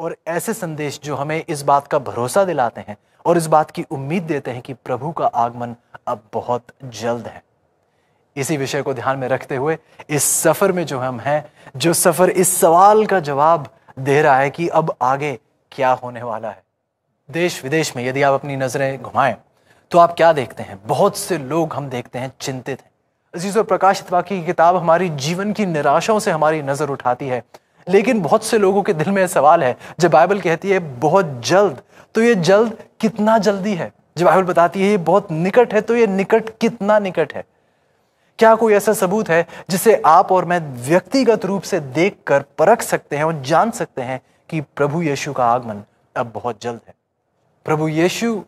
और ऐसे संदेश जो हमें इस बात का भरोसा दिलाते हैं और इस बात की उम्मीद देते हैं कि प्रभु का आगमन अब बहुत जल्द है इसी विषय को ध्यान में रखते हुए इस सफ़र में जो हम हैं जो सफ़र इस सवाल का जवाब दे रहा है कि अब आगे क्या होने वाला है देश विदेश में यदि आप अपनी नज़रें घुमाएं तो आप क्या देखते हैं बहुत से लोग हम देखते हैं चिंतित हैं अजीज़ और प्रकाश इतवा की किताब हमारी जीवन की निराशाओं से हमारी नज़र उठाती है लेकिन बहुत से लोगों के दिल में सवाल है जब बाइबल कहती है बहुत जल्द तो ये जल्द कितना जल्दी है जब बाइबल बताती है ये बहुत निकट है तो ये निकट कितना निकट है क्या कोई ऐसा सबूत है जिसे आप और मैं व्यक्तिगत रूप से देख कर परख सकते हैं और जान सकते हैं कि प्रभु यीशु का आगमन अब बहुत जल्द है प्रभु यीशु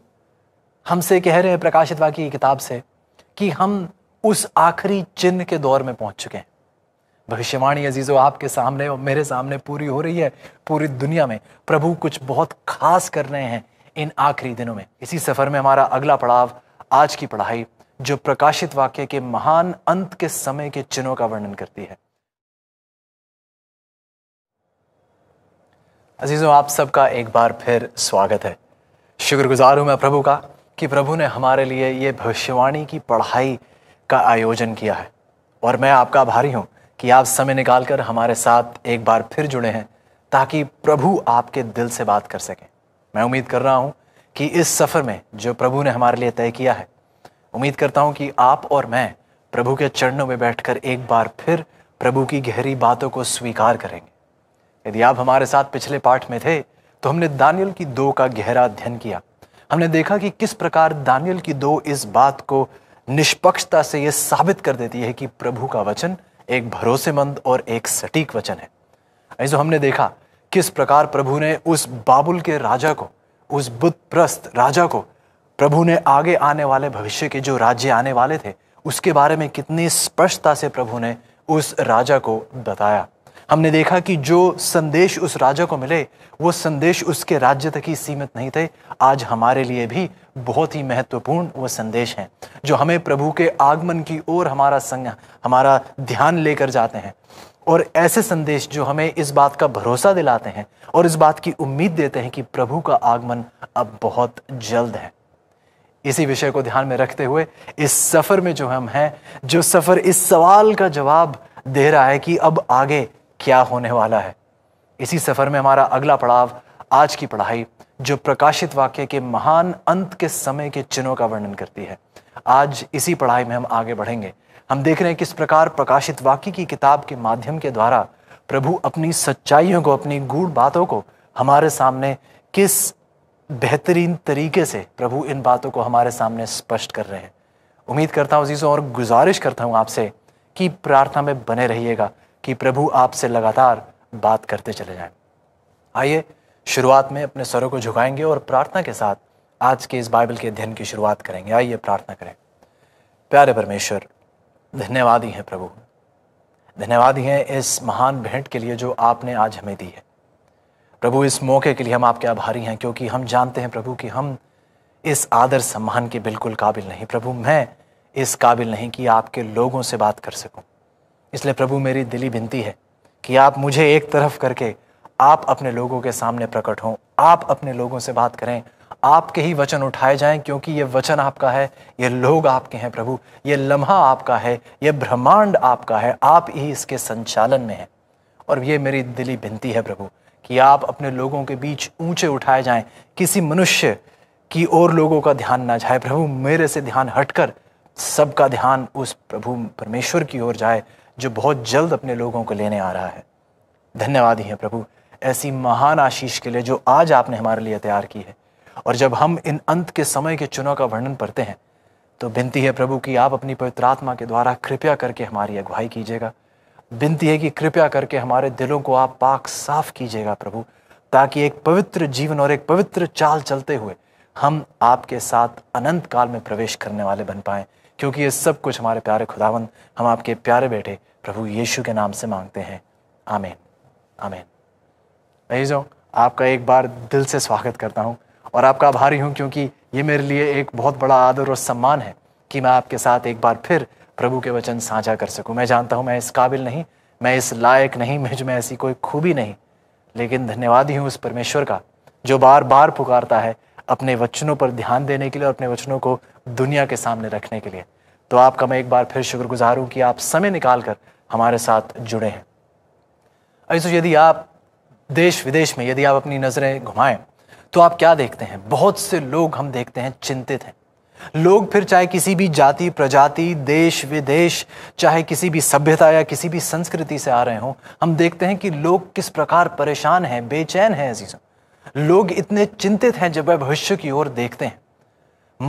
हमसे कह रहे हैं प्रकाशित वाक्य की किताब से कि हम उस आखिरी चिन्ह के दौर में पहुंच चुके हैं भविष्यवाणी अजीजों आपके सामने और मेरे सामने पूरी हो रही है पूरी दुनिया में प्रभु कुछ बहुत खास कर रहे हैं इन आखिरी दिनों में इसी सफ़र में हमारा अगला पड़ाव आज की पढ़ाई जो प्रकाशित वाक्य के महान अंत के समय के चिन्हों का वर्णन करती है अजीज़ों आप सबका एक बार फिर स्वागत है शुक्रगुजार हूँ मैं प्रभु का कि प्रभु ने हमारे लिए ये भविष्यवाणी की पढ़ाई का आयोजन किया है और मैं आपका आभारी हूँ कि आप समय निकालकर हमारे साथ एक बार फिर जुड़े हैं ताकि प्रभु आपके दिल से बात कर सकें मैं उम्मीद कर रहा हूँ कि इस सफ़र में जो प्रभु ने हमारे लिए तय किया है उम्मीद करता हूँ कि आप और मैं प्रभु के चरणों में बैठकर एक बार फिर प्रभु की गहरी बातों को स्वीकार करेंगे यदि आप हमारे साथ पिछले पाठ में थे तो हमने दानियल की दो का गहरा अध्ययन किया हमने देखा कि किस प्रकार दानियल की दो इस बात को निष्पक्षता से यह साबित कर देती है कि प्रभु का वचन एक भरोसेमंद और एक सटीक वचन है ऐसा हमने देखा किस प्रकार प्रभु ने उस बाबुल के राजा को उस बुद्ध प्रस्त राजा को प्रभु ने आगे आने वाले भविष्य के जो राज्य आने वाले थे उसके बारे में कितनी स्पष्टता से प्रभु ने उस राजा को बताया हमने देखा कि जो संदेश उस राजा को मिले वो संदेश उसके राज्य तक ही सीमित नहीं थे आज हमारे लिए भी बहुत ही महत्वपूर्ण वो संदेश हैं जो हमें प्रभु के आगमन की ओर हमारा संग हमारा ध्यान लेकर जाते हैं और ऐसे संदेश जो हमें इस बात का भरोसा दिलाते हैं और इस बात की उम्मीद देते हैं कि प्रभु का आगमन अब बहुत जल्द है इसी विषय को ध्यान में रखते हुए इस सफ़र में जो हम हैं जो सफ़र इस सवाल का जवाब दे रहा है कि अब आगे क्या होने वाला है इसी सफ़र में हमारा अगला पड़ाव आज की पढ़ाई जो प्रकाशित वाक्य के महान अंत के समय के चिन्हों का वर्णन करती है आज इसी पढ़ाई में हम आगे बढ़ेंगे हम देख रहे हैं किस प्रकार प्रकाशित वाक्य की किताब के माध्यम के द्वारा प्रभु अपनी सच्चाइयों को अपनी गूढ़ बातों को हमारे सामने किस बेहतरीन तरीके से प्रभु इन बातों को हमारे सामने स्पष्ट कर रहे हैं उम्मीद करता हूँ जीजों और गुजारिश करता हूँ आपसे कि प्रार्थना में बने रहिएगा कि प्रभु आपसे लगातार बात करते चले जाए आइए शुरुआत में अपने सरों को झुकाएंगे और प्रार्थना के साथ आज के इस बाइबल के अध्ययन की शुरुआत करेंगे आइए प्रार्थना करें प्यारे परमेश्वर धन्यवाद ही हैं प्रभु धन्यवाद ही हैं इस महान भेंट के लिए जो आपने आज हमें दी है प्रभु इस मौके के लिए हम आपके आभारी हैं क्योंकि हम जानते हैं प्रभु कि हम इस आदर सम्मान के बिल्कुल काबिल नहीं प्रभु मैं इस काबिल नहीं कि आपके लोगों से बात कर सकूं इसलिए प्रभु मेरी दिली विनती है कि आप मुझे एक तरफ करके आप अपने लोगों के सामने प्रकट हों आप अपने लोगों से बात करें आपके ही वचन उठाए जाएं क्योंकि ये वचन आपका है ये लोग आपके हैं प्रभु ये लम्हा आपका है ये ब्रह्मांड आपका है आप ही इसके संचालन में हैं और ये मेरी दिली भिनती है प्रभु कि आप अपने लोगों के बीच ऊंचे उठाए जाएं किसी मनुष्य की ओर लोगों का ध्यान ना जाए प्रभु मेरे से ध्यान हटकर सबका ध्यान उस प्रभु परमेश्वर की ओर जाए जो बहुत जल्द अपने लोगों को लेने आ रहा है धन्यवाद ही है प्रभु ऐसी महान आशीष के लिए जो आज आपने हमारे लिए तैयार की है और जब हम इन अंत के समय के चुनाव का वर्णन पढ़ते हैं तो विनती है प्रभु कि आप अपनी पवित्र आत्मा के द्वारा कृपया करके हमारी अगुवाई कीजिएगा विनती है कि कृपया करके हमारे दिलों को आप पाक साफ कीजिएगा प्रभु ताकि एक पवित्र जीवन और एक पवित्र चाल चलते हुए हम आपके साथ अनंत काल में प्रवेश करने वाले बन पाए क्योंकि ये सब कुछ हमारे प्यारे खुदावन हम आपके प्यारे बेटे प्रभु यीशु के नाम से मांगते हैं आमेन आमेन अजीज़ आपका एक बार दिल से स्वागत करता हूँ और आपका आभारी हूँ क्योंकि ये मेरे लिए एक बहुत बड़ा आदर और सम्मान है कि मैं आपके साथ एक बार फिर प्रभु के वचन साझा कर सकूँ मैं जानता हूँ मैं इस काबिल नहीं मैं इस लायक नहीं मुझ में ऐसी कोई खूबी नहीं लेकिन धन्यवाद ही हूँ उस परमेश्वर का जो बार बार पुकारता है अपने वचनों पर ध्यान देने के लिए और अपने वचनों को दुनिया के सामने रखने के लिए तो आपका मैं एक बार फिर शुक्रगुजार हूँ कि आप समय निकाल कर हमारे साथ जुड़े हैं ऐसो तो यदि आप देश विदेश में यदि आप अपनी नज़रें घुमाएं तो आप क्या देखते हैं बहुत से लोग हम देखते हैं चिंतित हैं लोग फिर चाहे किसी भी जाति प्रजाति देश विदेश चाहे किसी भी सभ्यता या किसी भी संस्कृति से आ रहे हों हम देखते हैं कि लोग किस प्रकार परेशान हैं बेचैन हैं अजीज़ों लोग इतने चिंतित हैं जब वह भविष्य की ओर देखते हैं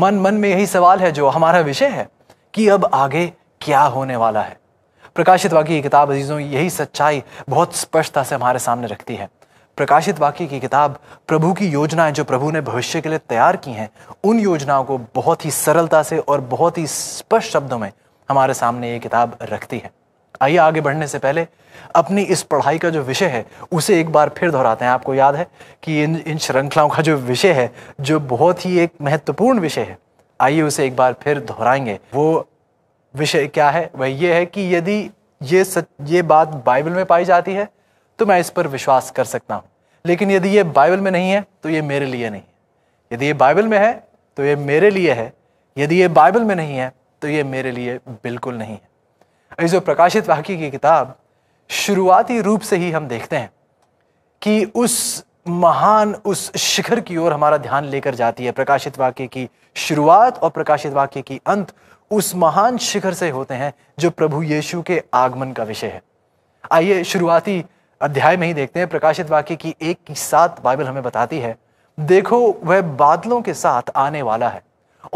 मन मन में यही सवाल है जो हमारा विषय है कि अब आगे क्या होने वाला है प्रकाशित वाक्य की किताब अजीज़ों यही सच्चाई बहुत स्पष्टता से हमारे सामने रखती है प्रकाशित वाक्य की किताब प्रभु की योजनाएं जो प्रभु ने भविष्य के लिए तैयार की हैं उन योजनाओं को बहुत ही सरलता से और बहुत ही स्पष्ट शब्दों में हमारे सामने ये किताब रखती है आइए आगे बढ़ने से पहले अपनी इस पढ़ाई का जो विषय है उसे एक बार फिर दोहराते हैं आपको याद है कि इन इन श्रृंखलाओं का जो विषय है जो बहुत ही एक महत्वपूर्ण विषय है आइए उसे एक बार फिर दोहराएंगे वो विषय क्या है वह ये है कि यदि ये सच ये बात बाइबल में पाई जाती है तो मैं इस पर विश्वास कर सकता हूँ लेकिन यदि ये बाइबल में नहीं है तो ये मेरे लिए नहीं है यदि ये बाइबल में है तो ये मेरे लिए है यदि ये बाइबल में नहीं है तो ये मेरे लिए बिल्कुल नहीं है इस जो प्रकाशित वाक्य की किताब शुरुआती रूप से ही हम देखते हैं कि उस महान उस शिखर की ओर हमारा ध्यान लेकर जाती है प्रकाशित वाक्य की शुरुआत और प्रकाशित वाक्य की अंत उस महान शिखर से होते हैं जो प्रभु यीशु के आगमन का विषय है आइए शुरुआती अध्याय में ही देखते हैं प्रकाशित वाक्य की एक की सात बाइबल हमें बताती है देखो वह बादलों के साथ आने वाला है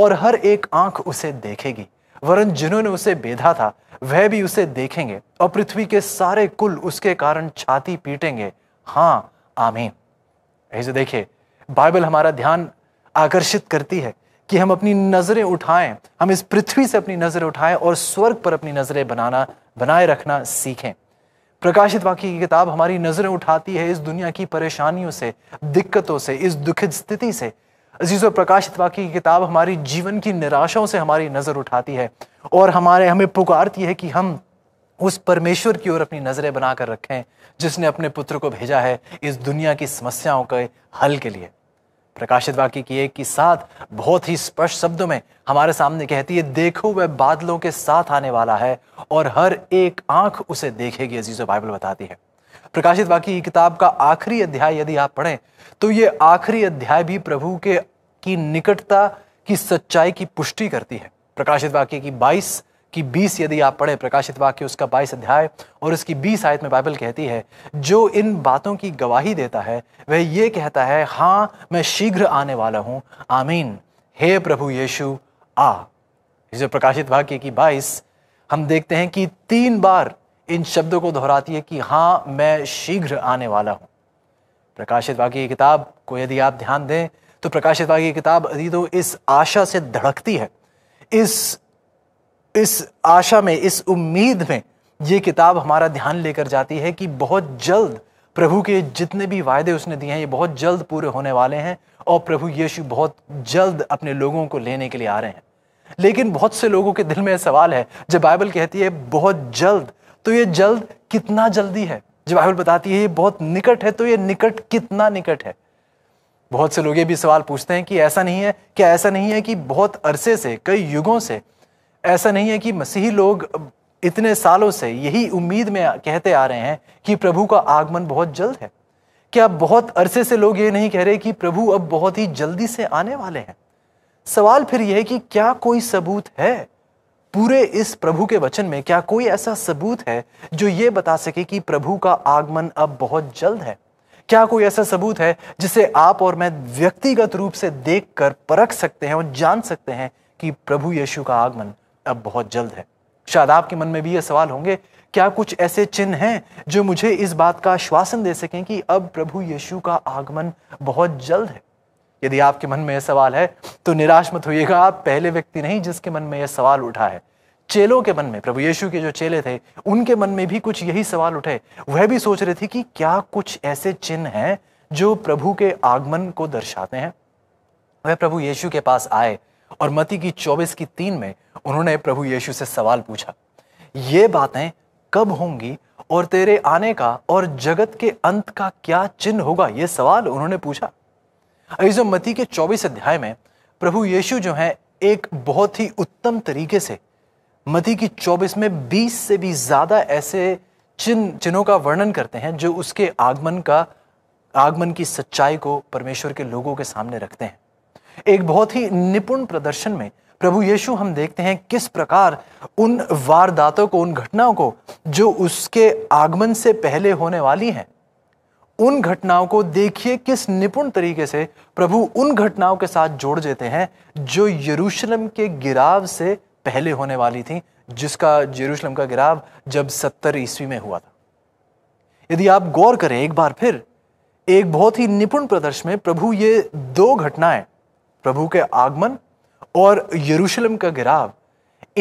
और हर एक आंख उसे देखेगी वरन जिन्होंने उसे बेधा था वह भी उसे देखेंगे और पृथ्वी के सारे कुल उसके कारण छाती पीटेंगे हाँ आमीन ऐसे देखिए बाइबल हमारा ध्यान आकर्षित करती है कि हम अपनी नज़रें उठाएं हम इस पृथ्वी से अपनी नज़रें उठाएं और स्वर्ग पर अपनी नज़रें बनाना बनाए रखना सीखें प्रकाशित वाक्य की किताब हमारी नज़रें उठाती है इस दुनिया की परेशानियों से दिक्कतों से इस दुखित स्थिति से अजीज़ प्रकाशित वाक्य की किताब हमारी जीवन की निराशाओं से हमारी नज़र उठाती है और हमारे हमें पुकारती है कि हम उस परमेश्वर की ओर अपनी नज़रें बनाकर रखें जिसने अपने पुत्र को भेजा है इस दुनिया की समस्याओं के हल के लिए प्रकाशित वाक्य की एक की साथ बहुत ही स्पष्ट शब्दों में हमारे सामने कहती है देखो वह बादलों के साथ आने वाला है और हर एक आंख उसे देखेगी अजीजो बाइबल बताती है प्रकाशित वाक्य की किताब का आखिरी अध्याय यदि आप पढ़ें तो ये आखिरी अध्याय भी प्रभु के की निकटता की सच्चाई की पुष्टि करती है प्रकाशित वाक्य की 22 की बीस यदि आप पढ़े प्रकाशित वाक्य उसका बाईस अध्याय और उसकी बीस आयत में बाइबल कहती है जो इन बातों की गवाही देता है वह ये कहता है हाँ मैं शीघ्र आने वाला हूँ आमीन हे प्रभु यीशु आ जो प्रकाशित वाक्य की बाईस हम देखते हैं कि तीन बार इन शब्दों को दोहराती है कि हाँ मैं शीघ्र आने वाला हूँ प्रकाशित वाक्य की किताब को यदि आप ध्यान दें तो प्रकाशित वाक्य की किताब यदि तो इस आशा से धड़कती है इस इस आशा में इस उम्मीद में ये किताब हमारा ध्यान लेकर जाती है कि बहुत जल्द प्रभु के जितने भी वायदे उसने दिए हैं ये बहुत जल्द पूरे होने वाले हैं और प्रभु यीशु बहुत जल्द अपने लोगों को लेने के लिए आ रहे हैं लेकिन बहुत से लोगों के दिल में सवाल है जब बाइबल कहती है बहुत जल्द तो ये जल्द कितना जल्दी है जब बाइबल बताती है ये बहुत निकट है तो ये निकट कितना निकट है बहुत से लोग ये भी सवाल पूछते हैं कि ऐसा नहीं है क्या ऐसा नहीं है कि बहुत अरसे से कई युगों से ऐसा नहीं है कि मसीही लोग इतने सालों से यही उम्मीद में कहते आ रहे हैं कि प्रभु का आगमन बहुत जल्द है क्या बहुत अरसे से लोग ये नहीं कह रहे कि प्रभु अब बहुत ही जल्दी से आने वाले हैं सवाल फिर यह है कि क्या कोई सबूत है पूरे इस प्रभु के वचन में क्या कोई ऐसा सबूत है जो ये बता सके कि प्रभु का आगमन अब बहुत जल्द है क्या कोई ऐसा सबूत है जिसे आप और मैं व्यक्तिगत रूप से कर परख सकते हैं और जान सकते हैं कि प्रभु यीशु का आगमन अब बहुत जल्द है शायद आपके मन में भी ये सवाल होंगे क्या कुछ ऐसे चिन्ह हैं जो मुझे इस बात का आश्वासन दे सकें कि अब प्रभु यीशु का आगमन बहुत जल्द है यदि आपके मन में यह सवाल है तो निराश मत होइएगा आप पहले व्यक्ति नहीं जिसके मन में यह सवाल उठा है चेलों के मन में प्रभु यीशु के जो चेले थे उनके मन में भी कुछ यही सवाल उठे वह भी सोच रहे थे कि क्या कुछ ऐसे चिन्ह हैं जो प्रभु के आगमन को दर्शाते हैं वह प्रभु यीशु के पास आए और मती की चौबीस की तीन में उन्होंने प्रभु यीशु से सवाल पूछा ये बातें कब होंगी और तेरे आने का और जगत के अंत का क्या चिन्ह होगा ये सवाल उन्होंने पूछा जो मती के चौबीस अध्याय में प्रभु यीशु जो है एक बहुत ही उत्तम तरीके से मती की चौबीस में बीस से भी ज्यादा ऐसे चिन्ह चिन्हों का वर्णन करते हैं जो उसके आगमन का आगमन की सच्चाई को परमेश्वर के लोगों के सामने रखते हैं एक बहुत ही निपुण प्रदर्शन में प्रभु यीशु हम देखते हैं किस प्रकार उन वारदातों को उन घटनाओं को जो उसके आगमन से पहले होने वाली हैं उन घटनाओं को देखिए किस निपुण तरीके से प्रभु उन घटनाओं के साथ जोड़ देते हैं जो यरूशलेम के गिराव से पहले होने वाली थी जिसका यरूशलेम का गिराव जब सत्तर ईस्वी में हुआ था यदि आप गौर करें एक बार फिर एक बहुत ही निपुण प्रदर्शन में प्रभु ये दो घटनाएं प्रभु के आगमन और यरूशलेम का गिराव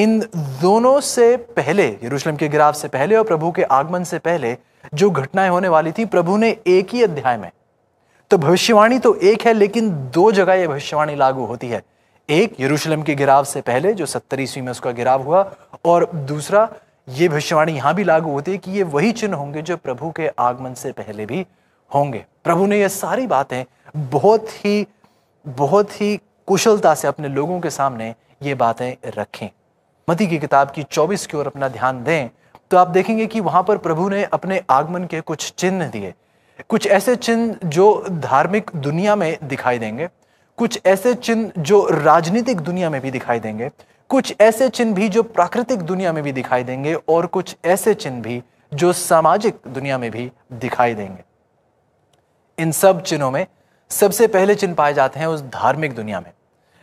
इन दोनों से पहले यरूशलेम के गिराव से पहले और प्रभु के आगमन से पहले जो घटनाएं होने वाली थी प्रभु ने एक ही अध्याय में तो भविष्यवाणी तो एक है लेकिन दो जगह यह भविष्यवाणी लागू होती है एक यरूशलेम के गिराव से पहले जो सत्तर ईस्वी में उसका गिराव हुआ और दूसरा ये भविष्यवाणी यहां भी लागू होती है कि ये वही चिन्ह होंगे जो प्रभु के आगमन से पहले भी होंगे प्रभु ने ये सारी बातें बहुत ही बहुत ही कुशलता से अपने लोगों के सामने ये बातें रखें मती की किताब की चौबीस की ओर अपना ध्यान दें तो आप देखेंगे कि वहां पर प्रभु ने अपने आगमन के कुछ चिन्ह दिए कुछ ऐसे चिन्ह जो धार्मिक दुनिया में दिखाई देंगे कुछ ऐसे चिन्ह जो राजनीतिक दुनिया में भी दिखाई देंगे कुछ ऐसे चिन्ह भी जो प्राकृतिक दुनिया में भी दिखाई देंगे और कुछ ऐसे चिन्ह भी जो सामाजिक दुनिया में भी दिखाई देंगे इन सब चिन्हों में सबसे पहले चिन्ह पाए जाते हैं उस धार्मिक दुनिया में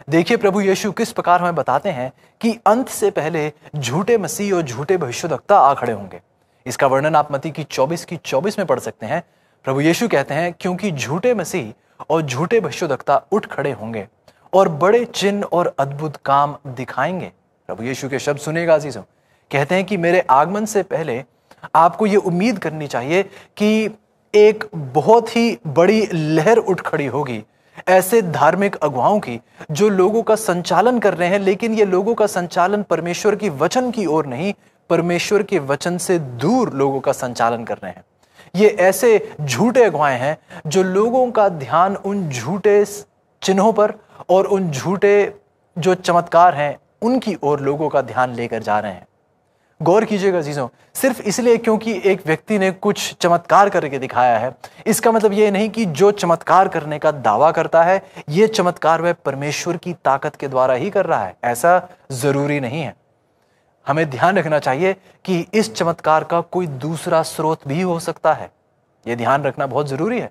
देखिए प्रभु यीशु किस प्रकार हमें बताते हैं कि अंत से पहले झूठे मसीह और झूठे भविष्यवक्ता आ खड़े होंगे इसका वर्णन आप मती की 24 की 24 में पढ़ सकते हैं प्रभु यीशु कहते हैं क्योंकि झूठे मसीह और झूठे भविष्यवक्ता उठ खड़े होंगे और बड़े चिन्ह और अद्भुत काम दिखाएंगे प्रभु यीशु के शब्द सुनेगा अजीजों कहते हैं कि मेरे आगमन से पहले आपको ये उम्मीद करनी चाहिए कि एक बहुत ही बड़ी लहर उठ खड़ी होगी ऐसे धार्मिक अगुवाओं की जो लोगों का संचालन कर रहे हैं लेकिन ये लोगों का संचालन परमेश्वर की वचन की ओर नहीं परमेश्वर के वचन से दूर लोगों का संचालन कर रहे हैं ये ऐसे झूठे अगुवाएं हैं जो लोगों का ध्यान उन झूठे चिन्हों पर और उन झूठे जो चमत्कार हैं उनकी ओर लोगों का ध्यान लेकर जा रहे हैं गौर कीजिएगा चीज़ों सिर्फ इसलिए क्योंकि एक व्यक्ति ने कुछ चमत्कार करके दिखाया है इसका मतलब ये नहीं कि जो चमत्कार करने का दावा करता है ये चमत्कार वह परमेश्वर की ताकत के द्वारा ही कर रहा है ऐसा ज़रूरी नहीं है हमें ध्यान रखना चाहिए कि इस चमत्कार का कोई दूसरा स्रोत भी हो सकता है ये ध्यान रखना बहुत ज़रूरी है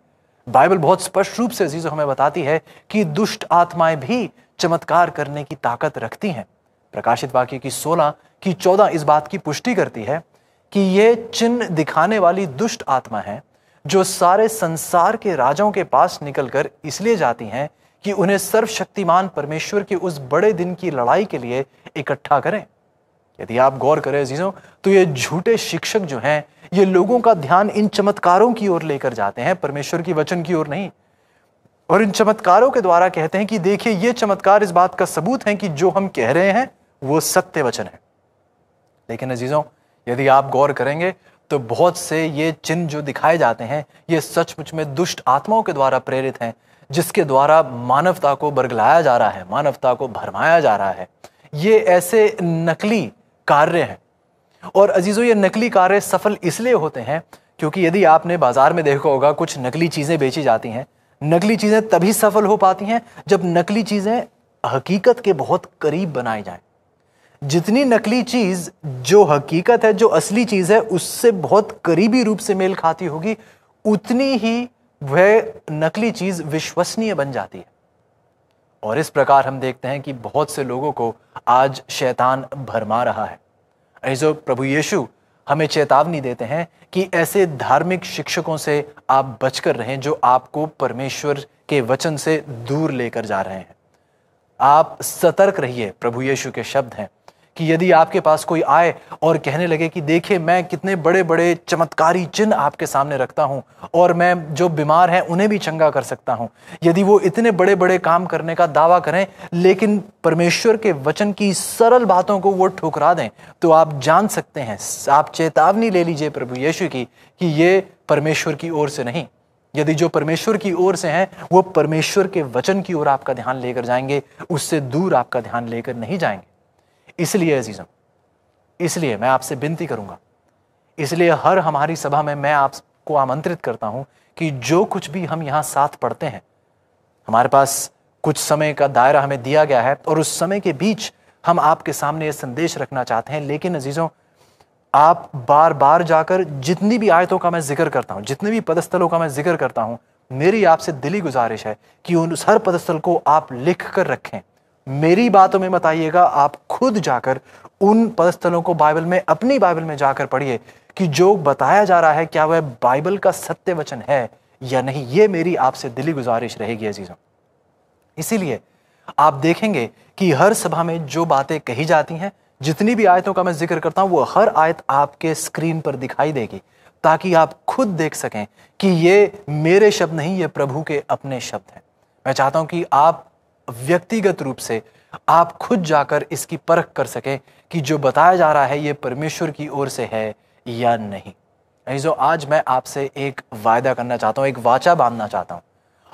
बाइबल बहुत स्पष्ट रूप से चीज़ों हमें बताती है कि दुष्ट आत्माएं भी चमत्कार करने की ताकत रखती हैं प्रकाशित वाक्य की सोलह की चौदह इस बात की पुष्टि करती है कि ये चिन्ह दिखाने वाली दुष्ट आत्मा है जो सारे संसार के राजाओं के पास निकलकर इसलिए जाती हैं कि उन्हें सर्वशक्तिमान परमेश्वर के उस बड़े दिन की लड़ाई के लिए इकट्ठा करें यदि आप गौर करें अजीजों तो ये झूठे शिक्षक जो हैं ये लोगों का ध्यान इन चमत्कारों की ओर लेकर जाते हैं परमेश्वर की वचन की ओर नहीं और इन चमत्कारों के द्वारा कहते हैं कि देखिए ये चमत्कार इस बात का सबूत है कि जो हम कह रहे हैं वो सत्य वचन है लेकिन अजीज़ों यदि आप गौर करेंगे तो बहुत से ये चिन्ह जो दिखाए जाते हैं ये सचमुच में दुष्ट आत्माओं के द्वारा प्रेरित हैं जिसके द्वारा मानवता को बरगलाया जा रहा है मानवता को भरमाया जा रहा है ये ऐसे नकली कार्य हैं और अजीज़ों ये नकली कार्य सफल इसलिए होते हैं क्योंकि यदि आपने बाज़ार में देखा होगा कुछ नकली चीज़ें बेची जाती हैं नकली चीज़ें तभी सफल हो पाती हैं जब नकली चीज़ें हकीकत के बहुत करीब बनाई जाएं जितनी नकली चीज जो हकीकत है जो असली चीज है उससे बहुत करीबी रूप से मेल खाती होगी उतनी ही वह नकली चीज विश्वसनीय बन जाती है और इस प्रकार हम देखते हैं कि बहुत से लोगों को आज शैतान भरमा रहा है ऐसो प्रभु यीशु हमें चेतावनी देते हैं कि ऐसे धार्मिक शिक्षकों से आप बचकर रहें जो आपको परमेश्वर के वचन से दूर लेकर जा रहे हैं आप सतर्क रहिए प्रभु यीशु के शब्द हैं कि यदि आपके पास कोई आए और कहने लगे कि देखिए मैं कितने बड़े बड़े चमत्कारी चिन्ह आपके सामने रखता हूँ और मैं जो बीमार हैं उन्हें भी चंगा कर सकता हूँ यदि वो इतने बड़े बड़े काम करने का दावा करें लेकिन परमेश्वर के वचन की सरल बातों को वो ठुकरा दें तो आप जान सकते हैं आप चेतावनी ले लीजिए प्रभु यीशु की कि ये परमेश्वर की ओर से नहीं यदि जो परमेश्वर की ओर से हैं वो परमेश्वर के वचन की ओर आपका ध्यान लेकर जाएंगे उससे दूर आपका ध्यान लेकर नहीं जाएंगे इसलिए अजीज़म इसलिए मैं आपसे विनती करूंगा इसलिए हर हमारी सभा में मैं आपको आमंत्रित करता हूं कि जो कुछ भी हम यहां साथ पढ़ते हैं हमारे पास कुछ समय का दायरा हमें दिया गया है और उस समय के बीच हम आपके सामने ये संदेश रखना चाहते हैं लेकिन अजीज़ों आप बार बार जाकर जितनी भी आयतों का मैं जिक्र करता हूं जितने भी पदस्थलों का मैं जिक्र करता हूं मेरी आपसे दिली गुजारिश है कि उन हर पदस्थल को आप लिख कर रखें मेरी बातों में बताइएगा आप खुद जाकर उन पदस्थलों को बाइबल में अपनी बाइबल में जाकर पढ़िए कि जो बताया जा रहा है क्या वह बाइबल का सत्य वचन है या नहीं ये मेरी आपसे दिली गुजारिश रहेगी अजीज़ों इसीलिए आप देखेंगे कि हर सभा में जो बातें कही जाती हैं जितनी भी आयतों का मैं जिक्र करता हूं वो हर आयत आपके स्क्रीन पर दिखाई देगी ताकि आप खुद देख सकें कि ये मेरे शब्द नहीं ये प्रभु के अपने शब्द हैं मैं चाहता हूं कि आप व्यक्तिगत रूप से आप खुद जाकर इसकी परख कर सके कि जो बताया जा रहा है ये परमेश्वर की ओर से है या नहीं जो आज मैं आपसे एक वायदा करना चाहता हूँ एक वाचा बांधना चाहता हूँ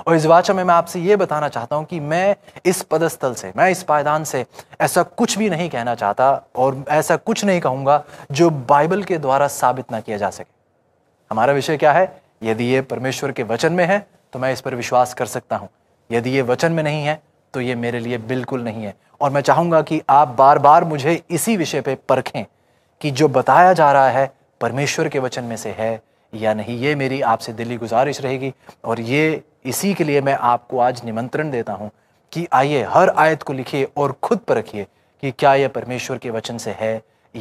और इस वाचा में मैं आपसे ये बताना चाहता हूँ कि मैं इस पदस्थल से मैं इस पायदान से ऐसा कुछ भी नहीं कहना चाहता और ऐसा कुछ नहीं कहूँगा जो बाइबल के द्वारा साबित ना किया जा सके हमारा विषय क्या है यदि ये परमेश्वर के वचन में है तो मैं इस पर विश्वास कर सकता हूँ यदि ये वचन में नहीं है तो ये मेरे लिए बिल्कुल नहीं है और मैं चाहूँगा कि आप बार बार मुझे इसी विषय पे परखें कि जो बताया जा रहा है परमेश्वर के वचन में से है या नहीं ये मेरी आपसे दिली गुजारिश रहेगी और ये इसी के लिए मैं आपको आज निमंत्रण देता हूँ कि आइए हर आयत को लिखिए और खुद पर रखिए कि क्या यह परमेश्वर के वचन से है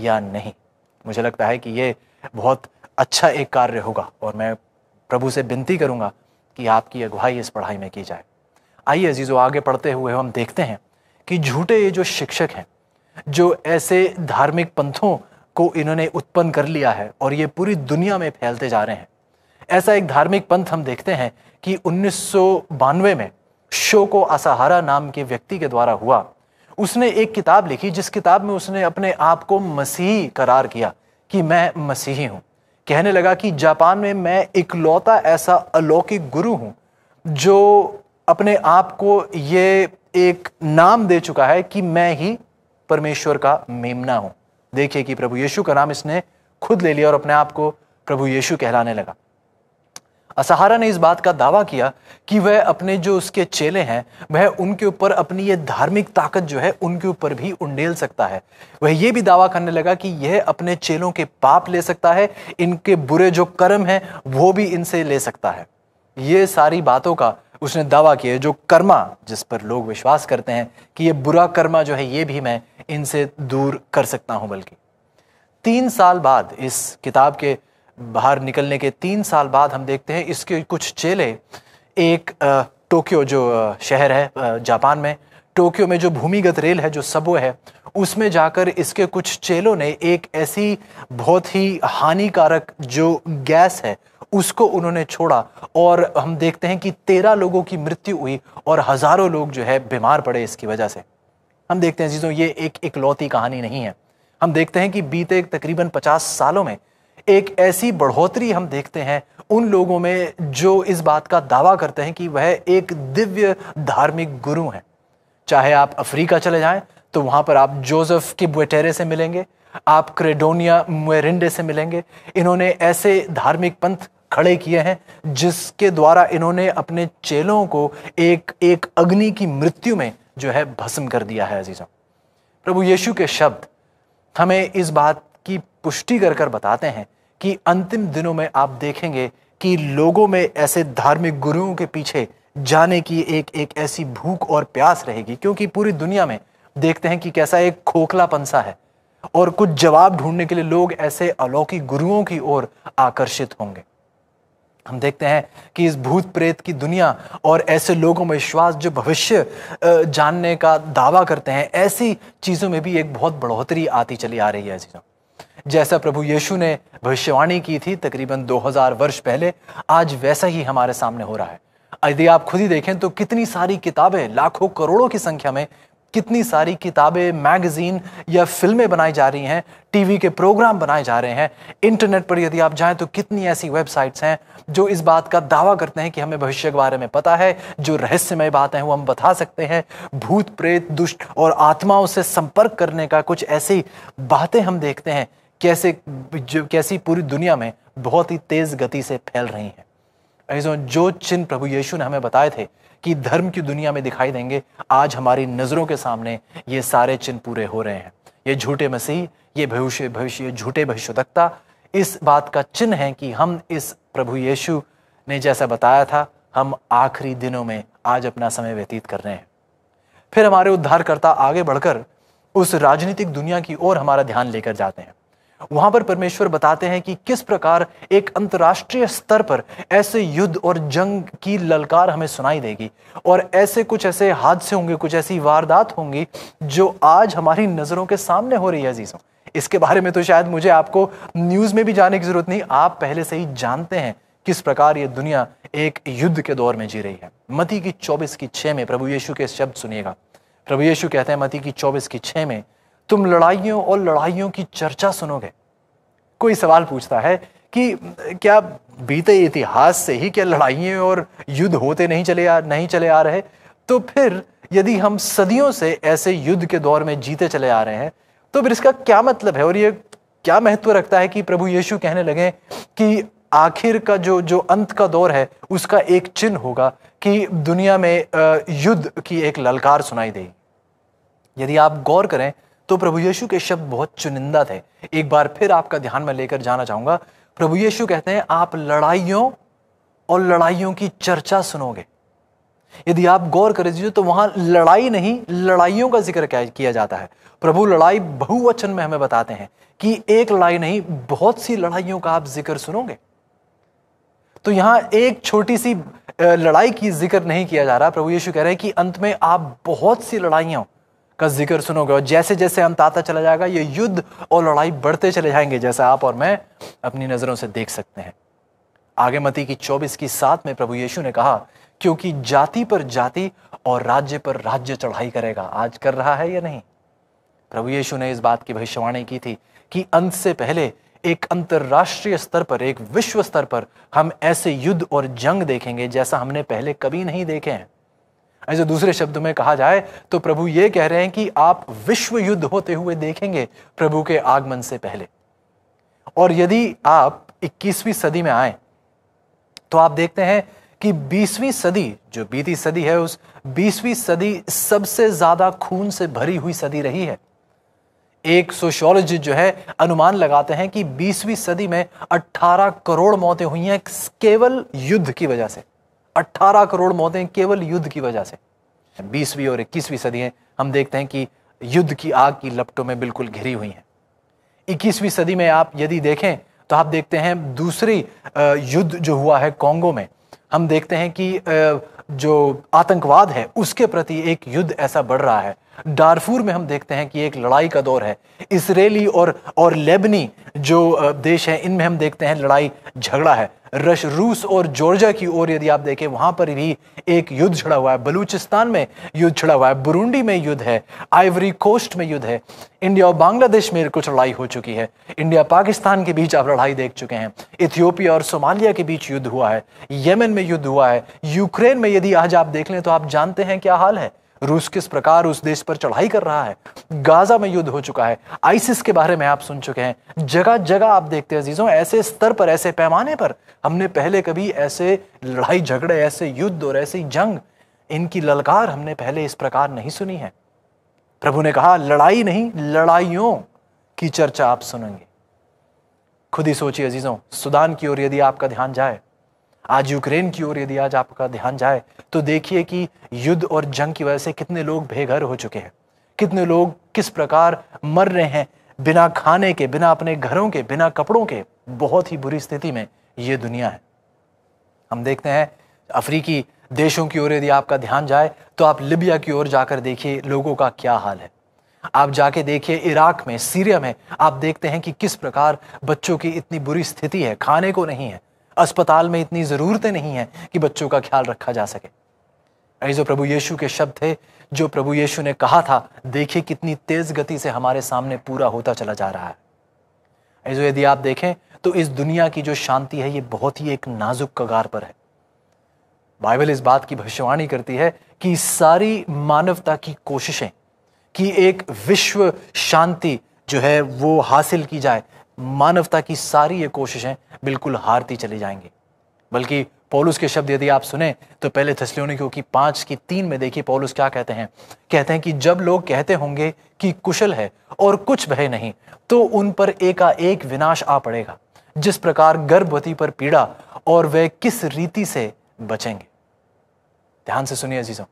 या नहीं मुझे लगता है कि ये बहुत अच्छा एक कार्य होगा और मैं प्रभु से विनती करूँगा कि आपकी अगुवाई इस पढ़ाई में की जाए आइए अजीजों आगे पढ़ते हुए हम देखते हैं कि झूठे ये जो शिक्षक हैं जो ऐसे धार्मिक पंथों को इन्होंने उत्पन्न कर लिया है और ये पूरी दुनिया में फैलते जा रहे हैं ऐसा एक धार्मिक पंथ हम देखते हैं कि उन्नीस में शो को असहारा नाम के व्यक्ति के द्वारा हुआ उसने एक किताब लिखी जिस किताब में उसने अपने आप को मसीही करार किया कि मैं मसीही हूँ कहने लगा कि जापान में मैं इकलौता ऐसा अलौकिक गुरु हूँ जो अपने आप को ये एक नाम दे चुका है कि मैं ही परमेश्वर का मेमना हूं देखिए कि प्रभु यीशु का नाम इसने खुद ले लिया और अपने आप को प्रभु यीशु कहलाने लगा असहारा ने इस बात का दावा किया कि वह अपने जो उसके चेले हैं वह उनके ऊपर अपनी ये धार्मिक ताकत जो है उनके ऊपर भी उंडेल सकता है वह ये भी दावा करने लगा कि यह अपने चेलों के पाप ले सकता है इनके बुरे जो कर्म हैं वो भी इनसे ले सकता है ये सारी बातों का उसने दावा किया जो कर्मा जिस पर लोग विश्वास करते हैं कि ये बुरा कर्मा जो है ये भी मैं इनसे दूर कर सकता हूं बल्कि तीन साल बाद इस किताब के बाहर निकलने के तीन साल बाद हम देखते हैं इसके कुछ चेले एक टोक्यो जो शहर है जापान में टोक्यो में जो भूमिगत रेल है जो सबो है उसमें जाकर इसके कुछ चेलों ने एक ऐसी बहुत ही हानिकारक जो गैस है उसको उन्होंने छोड़ा और हम देखते हैं कि तेरह लोगों की मृत्यु हुई और हज़ारों लोग जो है बीमार पड़े इसकी वजह से हम देखते हैं जीजों ये एक इकलौती कहानी नहीं है हम देखते हैं कि बीते तकरीबन पचास सालों में एक ऐसी बढ़ोतरी हम देखते हैं उन लोगों में जो इस बात का दावा करते हैं कि वह एक दिव्य धार्मिक गुरु हैं चाहे आप अफ्रीका चले जाएं तो वहां पर आप जोसेफ के बुटेरे से मिलेंगे आप क्रेडोनिया मुरिंडे से मिलेंगे इन्होंने ऐसे धार्मिक पंथ खड़े किए हैं जिसके द्वारा इन्होंने अपने चेलों को एक एक अग्नि की मृत्यु में जो है भस्म कर दिया है अजीज़ा प्रभु यीशु के शब्द हमें इस बात की पुष्टि कर कर बताते हैं कि अंतिम दिनों में आप देखेंगे कि लोगों में ऐसे धार्मिक गुरुओं के पीछे जाने की एक एक ऐसी भूख और प्यास रहेगी क्योंकि पूरी दुनिया में देखते हैं कि कैसा एक खोखला पंसा है और कुछ जवाब ढूंढने के लिए लोग ऐसे अलौकिक गुरुओं की ओर आकर्षित होंगे हम देखते हैं कि इस भूत प्रेत की दुनिया और ऐसे लोगों में विश्वास जो भविष्य जानने का दावा करते हैं ऐसी चीज़ों में भी एक बहुत बढ़ोतरी आती चली आ रही है चीज़ों जैसा प्रभु यीशु ने भविष्यवाणी की थी तकरीबन 2000 वर्ष पहले आज वैसा ही हमारे सामने हो रहा है यदि आप खुद ही देखें तो कितनी सारी किताबें लाखों करोड़ों की संख्या में कितनी सारी किताबें मैगज़ीन या फिल्में बनाई जा रही हैं टीवी के प्रोग्राम बनाए जा रहे हैं इंटरनेट पर यदि आप जाएं तो कितनी ऐसी वेबसाइट्स हैं जो इस बात का दावा करते हैं कि हमें भविष्य के बारे में पता है जो रहस्यमय बातें हैं वो हम बता सकते हैं भूत प्रेत दुष्ट और आत्माओं से संपर्क करने का कुछ ऐसी बातें हम देखते हैं कैसे जो कैसी पूरी दुनिया में बहुत ही तेज़ गति से फैल रही हैं जो चिन्ह प्रभु यीशु ने हमें बताए थे कि धर्म की दुनिया में दिखाई देंगे आज हमारी नज़रों के सामने ये सारे चिन्ह पूरे हो रहे हैं ये झूठे मसीह ये भविष्य भविष्य झूठे भविष्यवक्ता इस बात का चिन्ह है कि हम इस प्रभु येशु ने जैसा बताया था हम आखिरी दिनों में आज अपना समय व्यतीत कर रहे हैं फिर हमारे उद्धारकर्ता आगे बढ़कर उस राजनीतिक दुनिया की ओर हमारा ध्यान लेकर जाते हैं वहां पर परमेश्वर बताते हैं कि किस प्रकार एक अंतर्राष्ट्रीय स्तर पर ऐसे युद्ध और जंग की ललकार हमें सुनाई देगी और ऐसे कुछ ऐसे हादसे होंगे कुछ ऐसी वारदात होंगी जो आज हमारी नज़रों के सामने हो रही है अजीज़ों इसके बारे में तो शायद मुझे आपको न्यूज़ में भी जाने की ज़रूरत नहीं आप पहले से ही जानते हैं किस प्रकार ये दुनिया एक युद्ध के दौर में जी रही है मती की चौबीस की छह में प्रभु यीशु के शब्द सुनिएगा प्रभु यीशु कहते हैं मती की चौबीस की छह में तुम लड़ाइयों और लड़ाइयों की चर्चा सुनोगे कोई सवाल पूछता है कि क्या बीते इतिहास से ही क्या लड़ाइयाँ और युद्ध होते नहीं चले आ नहीं चले आ रहे तो फिर यदि हम सदियों से ऐसे युद्ध के दौर में जीते चले आ रहे हैं तो फिर इसका क्या मतलब है और ये क्या महत्व रखता है कि प्रभु यीशु कहने लगे कि आखिर का जो जो अंत का दौर है उसका एक चिन्ह होगा कि दुनिया में युद्ध की एक ललकार सुनाई देगी यदि आप गौर करें तो प्रभु यीशु के शब्द बहुत चुनिंदा थे एक बार फिर आपका ध्यान में लेकर जाना चाहूंगा प्रभु यीशु कहते हैं आप लड़ाइयों और लड़ाइयों की चर्चा सुनोगे यदि आप गौर कर दीजिए तो वहां लड़ाई नहीं लड़ाइयों का जिक्र किया जाता है प्रभु लड़ाई बहुवचन में हमें बताते हैं कि एक लड़ाई नहीं बहुत सी लड़ाइयों का आप जिक्र सुनोगे तो यहां एक छोटी सी लड़ाई की जिक्र नहीं किया जा रहा प्रभु यीशु कह रहे हैं कि अंत में आप बहुत सी लड़ाइयों का जिक्र सुनोगे और जैसे जैसे आता चला जाएगा ये युद्ध और लड़ाई बढ़ते चले जाएंगे जैसा आप और मैं अपनी नज़रों से देख सकते हैं आगे मती की चौबीस की सात में प्रभु यीशु ने कहा क्योंकि जाति पर जाति और राज्य पर राज्य चढ़ाई करेगा आज कर रहा है या नहीं प्रभु यीशु ने इस बात की भविष्यवाणी की थी कि अंत से पहले एक अंतर्राष्ट्रीय स्तर पर एक विश्व स्तर पर हम ऐसे युद्ध और जंग देखेंगे जैसा हमने पहले कभी नहीं देखे हैं ऐसे दूसरे शब्द में कहा जाए तो प्रभु ये कह रहे हैं कि आप विश्व युद्ध होते हुए देखेंगे प्रभु के आगमन से पहले और यदि आप 21वीं सदी में आए तो आप देखते हैं कि 20वीं सदी जो बीती सदी है उस 20वीं सदी सबसे ज्यादा खून से भरी हुई सदी रही है एक सोशोलॉजिस्ट जो है अनुमान लगाते हैं कि 20वीं सदी में 18 करोड़ मौतें हुई हैं केवल युद्ध की वजह से 18 करोड़ मौतें केवल युद्ध की वजह से बीसवीं और इक्कीसवीं सदी है हम देखते हैं कि युद्ध की आग की लपटों में बिल्कुल घिरी हुई हैं इक्कीसवीं सदी में आप यदि देखें तो आप देखते हैं दूसरी युद्ध जो हुआ है कांगो में हम देखते हैं कि जो आतंकवाद है उसके प्रति एक युद्ध ऐसा बढ़ रहा है डारफूर में हम देखते हैं कि एक लड़ाई का दौर है इसराइली और और लेबनी जो देश है इनमें हम देखते हैं लड़ाई झगड़ा है रश रूस और जॉर्जिया की ओर यदि आप देखें वहां पर भी एक युद्ध छिड़ा हुआ है बलूचिस्तान में युद्ध छिड़ा हुआ है बुरुंडी में युद्ध है आइवरी कोस्ट में युद्ध है इंडिया और बांग्लादेश में कुछ लड़ाई हो चुकी है इंडिया पाकिस्तान के बीच आप लड़ाई देख चुके हैं इथियोपिया और सोमालिया के बीच युद्ध हुआ है यमन में युद्ध हुआ है यूक्रेन में यदि आज आप देख लें तो आप जानते हैं क्या हाल है रूस किस प्रकार उस देश पर चढ़ाई कर रहा है गाजा में युद्ध हो चुका है आइसिस के बारे में आप सुन चुके हैं जगह जगह आप देखते हैं अजीजों ऐसे स्तर पर ऐसे पैमाने पर हमने पहले कभी ऐसे लड़ाई झगड़े ऐसे युद्ध और ऐसी जंग इनकी ललकार हमने पहले इस प्रकार नहीं सुनी है प्रभु ने कहा लड़ाई नहीं लड़ाइयों की चर्चा आप सुनेंगे खुद ही सोचिए अजीजों सुदान की ओर यदि आपका ध्यान जाए आज यूक्रेन की ओर यदि आज आपका ध्यान जाए तो देखिए कि युद्ध और जंग की वजह से कितने लोग बेघर हो चुके हैं कितने लोग किस प्रकार मर रहे हैं बिना खाने के बिना अपने घरों के बिना कपड़ों के बहुत ही बुरी स्थिति में ये दुनिया है हम देखते हैं अफ्रीकी देशों की ओर यदि आपका ध्यान जाए तो आप लिबिया की ओर जाकर देखिए लोगों का क्या हाल है आप जाके देखिए इराक में सीरिया में आप देखते हैं कि किस प्रकार बच्चों की इतनी बुरी स्थिति है खाने को नहीं है अस्पताल में इतनी ज़रूरतें नहीं हैं कि बच्चों का ख्याल रखा जा सके ऐजो प्रभु यीशु के शब्द थे जो प्रभु यीशु ने कहा था देखिए कितनी तेज़ गति से हमारे सामने पूरा होता चला जा रहा है ऐसो यदि आप देखें तो इस दुनिया की जो शांति है ये बहुत ही एक नाजुक कगार पर है बाइबल इस बात की भविष्यवाणी करती है कि सारी मानवता की कोशिशें कि एक विश्व शांति जो है वो हासिल की जाए मानवता की सारी ये कोशिशें बिल्कुल हारती चली जाएंगी बल्कि पौलुस के शब्द यदि आप सुने तो पहले थसलियोनिकियों की पांच की तीन में देखिए पौलुस क्या कहते हैं कहते हैं कि जब लोग कहते होंगे कि कुशल है और कुछ भय नहीं तो उन पर एकाएक विनाश आ पड़ेगा जिस प्रकार गर्भवती पर पीड़ा और वे किस रीति से बचेंगे ध्यान से सुनिए अजीजों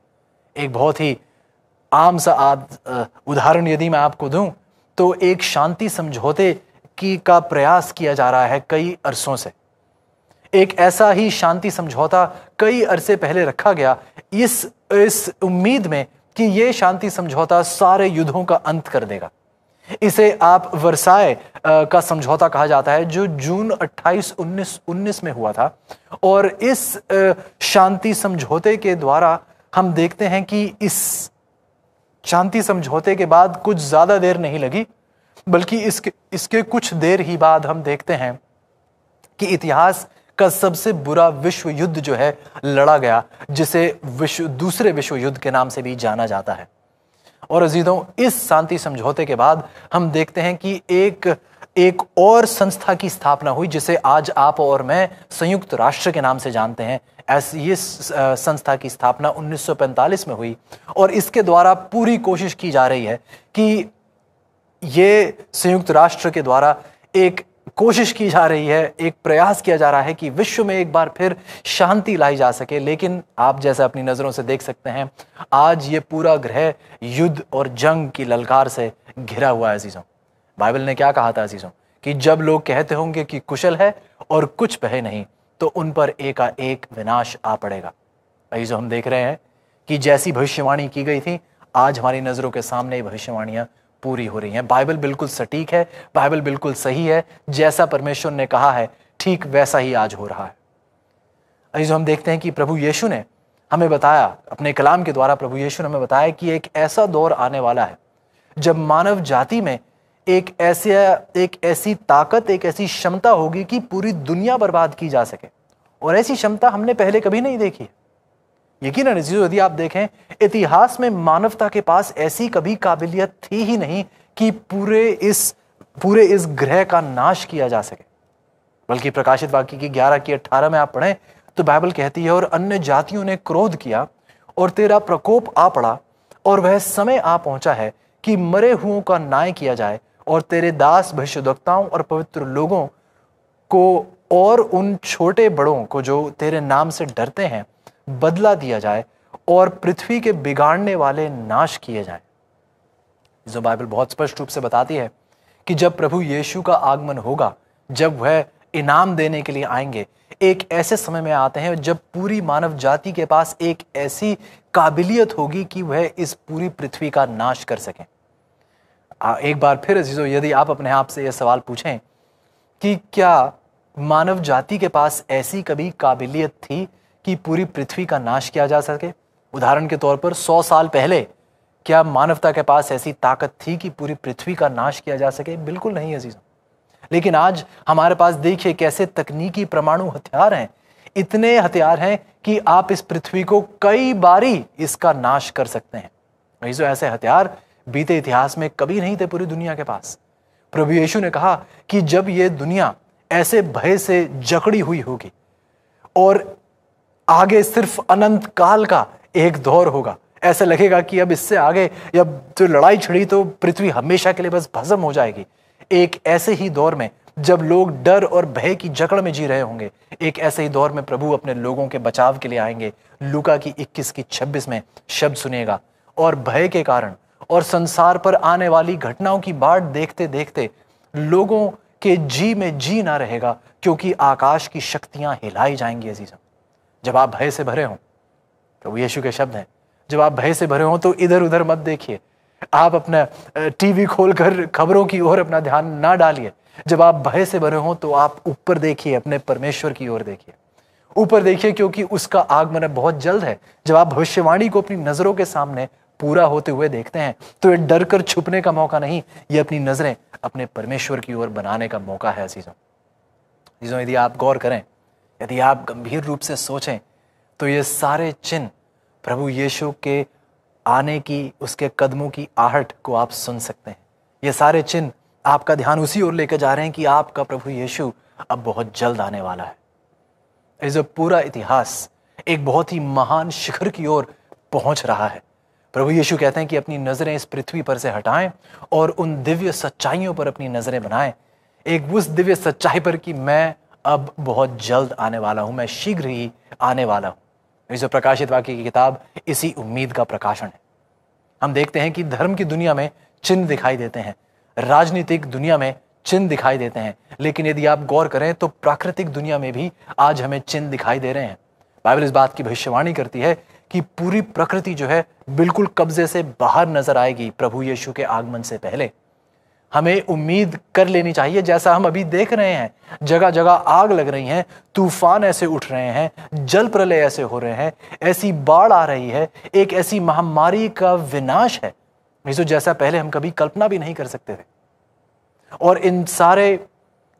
एक बहुत ही आम सा उदाहरण यदि मैं आपको दूं तो एक शांति समझौते की का प्रयास किया जा रहा है कई अरसों से एक ऐसा ही शांति समझौता कई अरसे पहले रखा गया इस इस उम्मीद में कि यह शांति समझौता सारे युद्धों का अंत कर देगा इसे आप वर्साय का समझौता कहा जाता है जो जून 28 उन्नीस में हुआ था और इस शांति समझौते के द्वारा हम देखते हैं कि इस शांति समझौते के बाद कुछ ज़्यादा देर नहीं लगी बल्कि इसके इसके कुछ देर ही बाद हम देखते हैं कि इतिहास का सबसे बुरा विश्व युद्ध जो है लड़ा गया जिसे विश्व दूसरे विश्व युद्ध के नाम से भी जाना जाता है और अजीदों इस शांति समझौते के बाद हम देखते हैं कि एक एक और संस्था की स्थापना हुई जिसे आज आप और मैं संयुक्त राष्ट्र के नाम से जानते हैं ऐसी ये संस्था की स्थापना 1945 में हुई और इसके द्वारा पूरी कोशिश की जा रही है कि ये संयुक्त राष्ट्र के द्वारा एक कोशिश की जा रही है एक प्रयास किया जा रहा है कि विश्व में एक बार फिर शांति लाई जा सके लेकिन आप जैसे अपनी नज़रों से देख सकते हैं आज ये पूरा ग्रह युद्ध और जंग की ललकार से घिरा हुआ है अजीज़ों बाइबल ने क्या कहा था अजीज़ों कि जब लोग कहते होंगे कि कुशल है और कुछ पहे नहीं तो उन पर एकाएक विनाश आ पड़ेगा अजीज़ों हम देख रहे हैं कि जैसी भविष्यवाणी की गई थी आज हमारी नज़रों के सामने भविष्यवाणियाँ पूरी हो रही हैं बाइबल बिल्कुल सटीक है बाइबल बिल्कुल सही है जैसा परमेश्वर ने कहा है ठीक वैसा ही आज हो रहा है जो हम देखते हैं कि प्रभु यीशु ने हमें बताया अपने कलाम के द्वारा प्रभु यीशु ने हमें बताया कि एक ऐसा दौर आने वाला है जब मानव जाति में एक ऐसे एक ऐसी ताकत एक ऐसी क्षमता होगी कि पूरी दुनिया बर्बाद की जा सके और ऐसी क्षमता हमने पहले कभी नहीं देखी है यकीन नजीजों यदि आप देखें इतिहास में मानवता के पास ऐसी कभी काबिलियत थी ही नहीं कि पूरे इस पूरे इस ग्रह का नाश किया जा सके बल्कि प्रकाशित वाक्य की ग्यारह की अट्ठारह में आप पढ़ें तो बाइबल कहती है और अन्य जातियों ने क्रोध किया और तेरा प्रकोप आ पड़ा और वह समय आ पहुंचा है कि मरे हुओं का न्याय किया जाए और तेरे दास भविष्यवक्ताओं और पवित्र लोगों को और उन छोटे बड़ों को जो तेरे नाम से डरते हैं बदला दिया जाए और पृथ्वी के बिगाड़ने वाले नाश किए जाए जो बाइबल बहुत स्पष्ट रूप से बताती है कि जब प्रभु यीशु का आगमन होगा जब वह इनाम देने के लिए आएंगे एक ऐसे समय में आते हैं जब पूरी मानव जाति के पास एक ऐसी काबिलियत होगी कि वह इस पूरी पृथ्वी का नाश कर सकें एक बार फिर अजीज़ो यदि आप अपने आप से यह सवाल पूछें कि क्या मानव जाति के पास ऐसी कभी काबिलियत थी कि पूरी पृथ्वी का नाश किया जा सके उदाहरण के तौर पर सौ साल पहले क्या मानवता के पास ऐसी ताकत थी कि पूरी पृथ्वी का नाश किया जा सके बिल्कुल नहीं अजीज लेकिन आज हमारे पास देखिए कैसे तकनीकी परमाणु हथियार हैं इतने हथियार हैं कि आप इस पृथ्वी को कई बारी इसका नाश कर सकते हैं अजीजों ऐसे हथियार बीते इतिहास में कभी नहीं थे पूरी दुनिया के पास प्रभु यीशु ने कहा कि जब ये दुनिया ऐसे भय से जकड़ी हुई होगी और आगे सिर्फ अनंत काल का एक दौर होगा ऐसा लगेगा कि अब इससे आगे जब जो लड़ाई छिड़ी तो पृथ्वी हमेशा के लिए बस भस्म हो जाएगी एक ऐसे ही दौर में जब लोग डर और भय की जकड़ में जी रहे होंगे एक ऐसे ही दौर में प्रभु अपने लोगों के बचाव के लिए आएंगे लुका की 21 की 26 में शब्द सुनेगा और भय के कारण और संसार पर आने वाली घटनाओं की बाढ़ देखते देखते लोगों के जी में जी ना रहेगा क्योंकि आकाश की शक्तियां हिलाई जाएंगी अजीजा जब आप भय से भरे हों प्रभु यीशु के शब्द हैं जब आप भय से भरे हों तो इधर उधर मत देखिए आप अपना टीवी खोलकर खबरों की ओर अपना ध्यान ना डालिए जब आप भय से भरे हों तो आप ऊपर देखिए अपने परमेश्वर की ओर देखिए ऊपर देखिए क्योंकि उसका आगमन बहुत जल्द है जब आप भविष्यवाणी को अपनी नजरों के सामने पूरा होते हुए देखते हैं तो ये डर कर छुपने का मौका नहीं ये अपनी नजरें अपने परमेश्वर की ओर बनाने का मौका है अजीजों यदि आप गौर करें यदि आप गंभीर रूप से सोचें तो ये सारे चिन्ह प्रभु यीशु के आने की उसके कदमों की आहट को आप सुन सकते हैं ये सारे चिन्ह आपका ध्यान उसी ओर लेकर जा रहे हैं कि आपका प्रभु यीशु अब बहुत जल्द आने वाला है इस पूरा इतिहास एक बहुत ही महान शिखर की ओर पहुंच रहा है प्रभु यीशु कहते हैं कि अपनी नज़रें इस पृथ्वी पर से हटाएं और उन दिव्य सच्चाइयों पर अपनी नज़रें बनाएं एक उस दिव्य सच्चाई पर कि मैं अब बहुत जल्द आने वाला हूँ मैं शीघ्र ही आने वाला हूँ इस प्रकाशित वाक्य की किताब इसी उम्मीद का प्रकाशन है हम देखते हैं कि धर्म की दुनिया में चिन्ह दिखाई देते हैं राजनीतिक दुनिया में चिन्ह दिखाई देते हैं लेकिन यदि आप गौर करें तो प्राकृतिक दुनिया में भी आज हमें चिन्ह दिखाई दे रहे हैं बाइबल इस बात की भविष्यवाणी करती है कि पूरी प्रकृति जो है बिल्कुल कब्जे से बाहर नजर आएगी प्रभु यीशु के आगमन से पहले हमें उम्मीद कर लेनी चाहिए जैसा हम अभी देख रहे हैं जगह जगह आग लग रही हैं तूफान ऐसे उठ रहे हैं जल प्रलय ऐसे हो रहे हैं ऐसी बाढ़ आ रही है एक ऐसी महामारी का विनाश है जो तो जैसा पहले हम कभी कल्पना भी नहीं कर सकते थे और इन सारे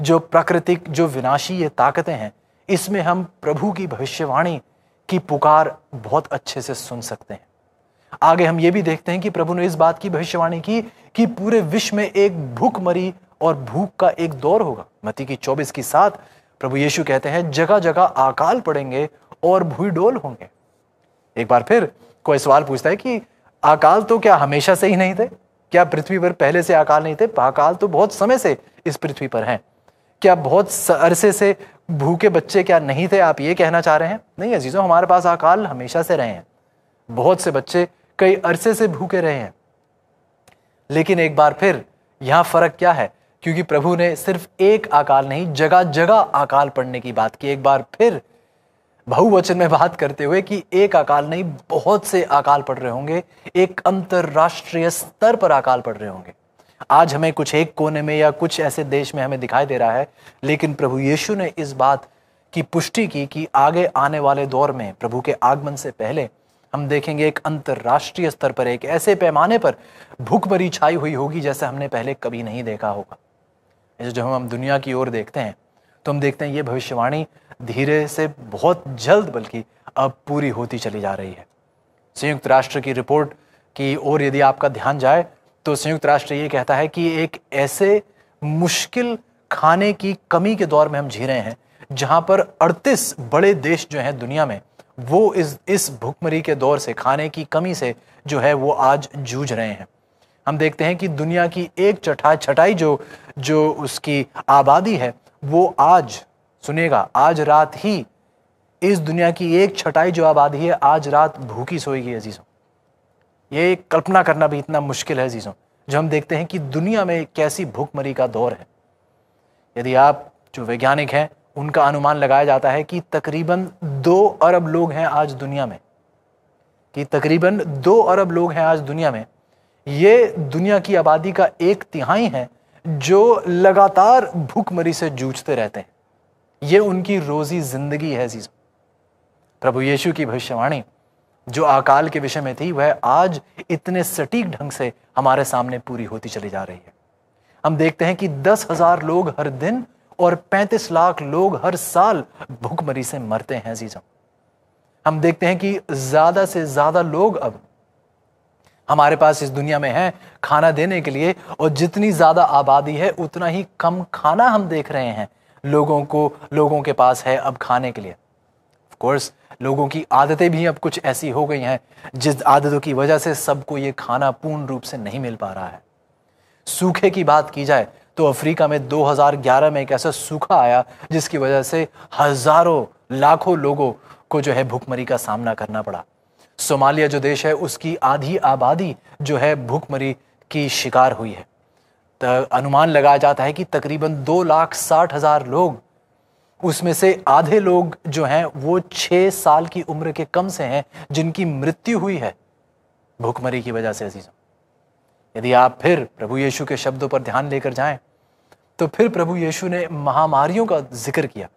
जो प्राकृतिक जो विनाशी ये ताकतें हैं इसमें हम प्रभु की भविष्यवाणी की पुकार बहुत अच्छे से सुन सकते हैं आगे हम ये भी देखते हैं कि प्रभु ने इस बात की भविष्यवाणी की कि पूरे विश्व में एक भूखमरी और भूख का एक दौर होगा मती की चौबीस की साथ प्रभु यीशु कहते हैं जगह जगह अकाल पड़ेंगे और भूडोल होंगे एक बार फिर कोई सवाल पूछता है कि अकाल तो क्या हमेशा से ही नहीं थे क्या पृथ्वी पर पहले से अकाल नहीं थे अकाल तो बहुत समय से इस पृथ्वी पर हैं क्या बहुत अरसे से भूखे बच्चे क्या नहीं थे आप ये कहना चाह रहे हैं नहीं अजीज़ों हमारे पास अकाल हमेशा से रहे हैं बहुत से बच्चे कई अरसे से भूखे रहे हैं लेकिन एक बार फिर यहां फर्क क्या है क्योंकि प्रभु ने सिर्फ एक अकाल नहीं जगह जगह अकाल पड़ने की बात की एक बार फिर बहुवचन में बात करते हुए कि एक अकाल नहीं बहुत से अकाल पड़ रहे होंगे एक अंतरराष्ट्रीय स्तर पर अकाल पड़ रहे होंगे आज हमें कुछ एक कोने में या कुछ ऐसे देश में हमें दिखाई दे रहा है लेकिन प्रभु यीशु ने इस बात की पुष्टि की कि आगे आने वाले दौर में प्रभु के आगमन से पहले हम देखेंगे एक अंतर्राष्ट्रीय स्तर पर एक ऐसे पैमाने पर भूखमरी छाई हुई होगी जैसे हमने पहले कभी नहीं देखा होगा जब हम दुनिया की ओर देखते हैं तो हम देखते हैं ये भविष्यवाणी धीरे से बहुत जल्द बल्कि अब पूरी होती चली जा रही है संयुक्त राष्ट्र की रिपोर्ट की ओर यदि आपका ध्यान जाए तो संयुक्त राष्ट्र ये कहता है कि एक ऐसे मुश्किल खाने की कमी के दौर में हम जी रहे हैं जहां पर 38 बड़े देश जो हैं दुनिया में वो इस इस भुखमरी के दौर से खाने की कमी से जो है वो आज जूझ रहे हैं हम देखते हैं कि दुनिया की एक चटा छटाई जो जो उसकी आबादी है वो आज सुनेगा आज रात ही इस दुनिया की एक छटाई जो आबादी है आज रात भूखी सोएगी अजीज़ों ये कल्पना करना भी इतना मुश्किल है अजीज़ों जो हम देखते हैं कि दुनिया में कैसी भूखमरी का दौर है यदि आप जो वैज्ञानिक हैं उनका अनुमान लगाया जाता है कि तकरीबन दो अरब लोग हैं आज दुनिया में कि तकरीबन दो अरब लोग हैं आज दुनिया में ये दुनिया की आबादी का एक तिहाई है जो लगातार भूखमरी से जूझते रहते हैं ये उनकी रोज़ी ज़िंदगी है जीजो प्रभु यीशु की भविष्यवाणी जो अकाल के विषय में थी वह आज इतने सटीक ढंग से हमारे सामने पूरी होती चली जा रही है हम देखते हैं कि दस हजार लोग हर दिन और 35 लाख लोग हर साल भूखमरी से मरते हैं जीजा हम देखते हैं कि ज्यादा से ज्यादा लोग अब हमारे पास इस दुनिया में है खाना देने के लिए और जितनी ज्यादा आबादी है उतना ही कम खाना हम देख रहे हैं लोगों को लोगों के पास है अब खाने के लिए कोर्स लोगों की आदतें भी अब कुछ ऐसी हो गई हैं जिस आदतों की वजह से सबको ये खाना पूर्ण रूप से नहीं मिल पा रहा है सूखे की बात की जाए तो अफ्रीका में 2011 में एक ऐसा सूखा आया जिसकी वजह से हज़ारों लाखों लोगों को जो है भूखमरी का सामना करना पड़ा सोमालिया जो देश है उसकी आधी आबादी जो है भूखमरी की शिकार हुई है तो अनुमान लगाया जाता है कि तकरीबन दो लाख साठ हज़ार लोग उसमें से आधे लोग जो हैं वो छः साल की उम्र के कम से हैं जिनकी मृत्यु हुई है भूखमरी की वजह से अजीज़ों यदि आप फिर प्रभु यीशु के शब्दों पर ध्यान लेकर जाएं तो फिर प्रभु यीशु ने महामारियों का जिक्र किया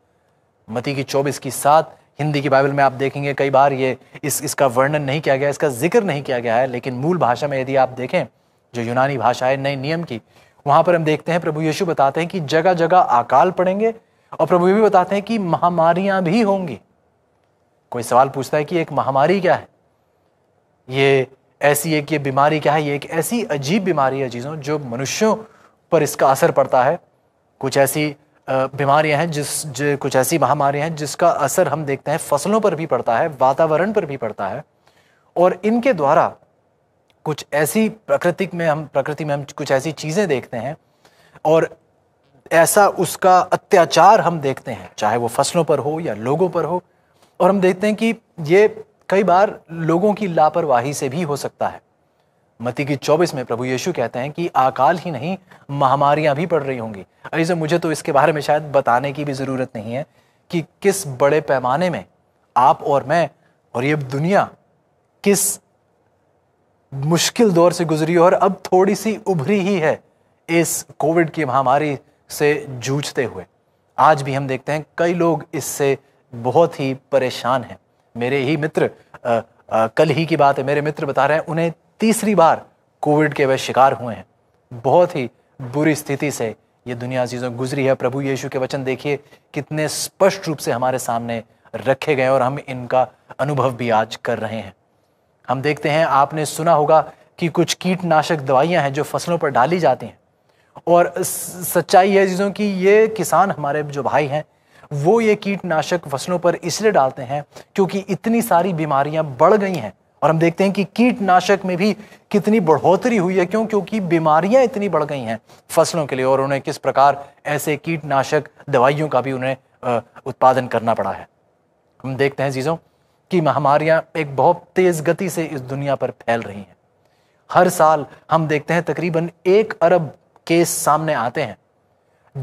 मती की चौबीस की सात हिंदी की बाइबल में आप देखेंगे कई बार ये इस इसका वर्णन नहीं किया गया इसका जिक्र नहीं किया गया है लेकिन मूल भाषा में यदि आप देखें जो यूनानी भाषा है नए नियम की वहां पर हम देखते हैं प्रभु यीशु बताते हैं कि जगह जगह अकाल पड़ेंगे और प्रभु ये भी बताते हैं कि महामारियां भी होंगी कोई सवाल पूछता है कि एक महामारी क्या है ये ऐसी एक ये बीमारी क्या है ये एक ऐसी अजीब बीमारी है चीज़ों जो मनुष्यों पर इसका असर पड़ता है कुछ ऐसी बीमारियां हैं जिस जो कुछ ऐसी महामारियां हैं जिसका असर हम देखते हैं फसलों पर भी पड़ता है वातावरण पर भी पड़ता है और इनके द्वारा कुछ ऐसी प्रकृतिक में हम प्रकृति में हम कुछ ऐसी चीज़ें देखते हैं और ऐसा उसका अत्याचार हम देखते हैं चाहे वो फसलों पर हो या लोगों पर हो और हम देखते हैं कि ये कई बार लोगों की लापरवाही से भी हो सकता है मती की 24 में प्रभु यीशु कहते हैं कि अकाल ही नहीं महामारियां भी पड़ रही होंगी ऐसे मुझे तो इसके बारे में शायद बताने की भी ज़रूरत नहीं है कि किस बड़े पैमाने में आप और मैं और ये दुनिया किस मुश्किल दौर से गुजरी और अब थोड़ी सी उभरी ही है इस कोविड की महामारी से जूझते हुए आज भी हम देखते हैं कई लोग इससे बहुत ही परेशान हैं मेरे ही मित्र आ, आ, कल ही की बात है मेरे मित्र बता रहे हैं उन्हें तीसरी बार कोविड के वे शिकार हुए हैं बहुत ही बुरी स्थिति से ये दुनिया चीजों गुजरी है प्रभु यीशु के वचन देखिए कितने स्पष्ट रूप से हमारे सामने रखे गए और हम इनका अनुभव भी आज कर रहे हैं हम देखते हैं आपने सुना होगा कि कुछ कीटनाशक दवाइयां हैं जो फसलों पर डाली जाती हैं और सच्चाई है चीज़ों की ये किसान हमारे जो भाई हैं वो ये कीटनाशक फसलों पर इसलिए डालते हैं क्योंकि इतनी सारी बीमारियां बढ़ गई हैं और हम देखते हैं कि कीटनाशक में भी कितनी बढ़ोतरी हुई है क्यों क्योंकि बीमारियां इतनी बढ़ गई हैं फसलों के लिए और उन्हें किस प्रकार ऐसे कीटनाशक दवाइयों का भी उन्हें उत्पादन करना पड़ा है हम देखते हैं चीज़ों की महामारियां एक बहुत तेज़ गति से इस दुनिया पर फैल रही हैं हर साल हम देखते हैं तकरीबन एक अरब केस सामने आते हैं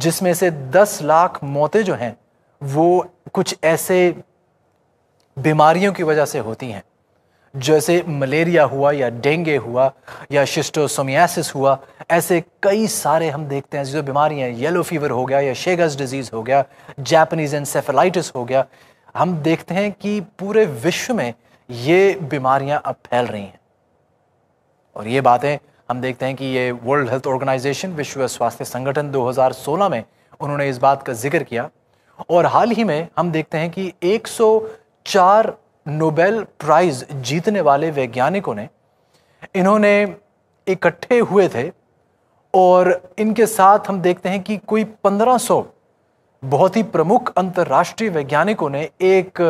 जिसमें से दस लाख मौतें जो हैं वो कुछ ऐसे बीमारियों की वजह से होती हैं जैसे मलेरिया हुआ या डेंगे हुआ या शिस्टोसोमियासिस हुआ ऐसे कई सारे हम देखते हैं जो बीमारियाँ येलो फीवर हो गया या शेगस डिजीज़ हो गया जैपनीज एनसेफेलाइटिस हो गया हम देखते हैं कि पूरे विश्व में ये बीमारियाँ अब फैल रही हैं और ये बातें हम देखते हैं कि ये वर्ल्ड हेल्थ ऑर्गेनाइजेशन विश्व स्वास्थ्य संगठन 2016 में उन्होंने इस बात का जिक्र किया और हाल ही में हम देखते हैं कि 104 नोबेल प्राइज़ जीतने वाले वैज्ञानिकों ने इन्होंने इकट्ठे हुए थे और इनके साथ हम देखते हैं कि कोई 1500 बहुत ही प्रमुख अंतर्राष्ट्रीय वैज्ञानिकों ने एक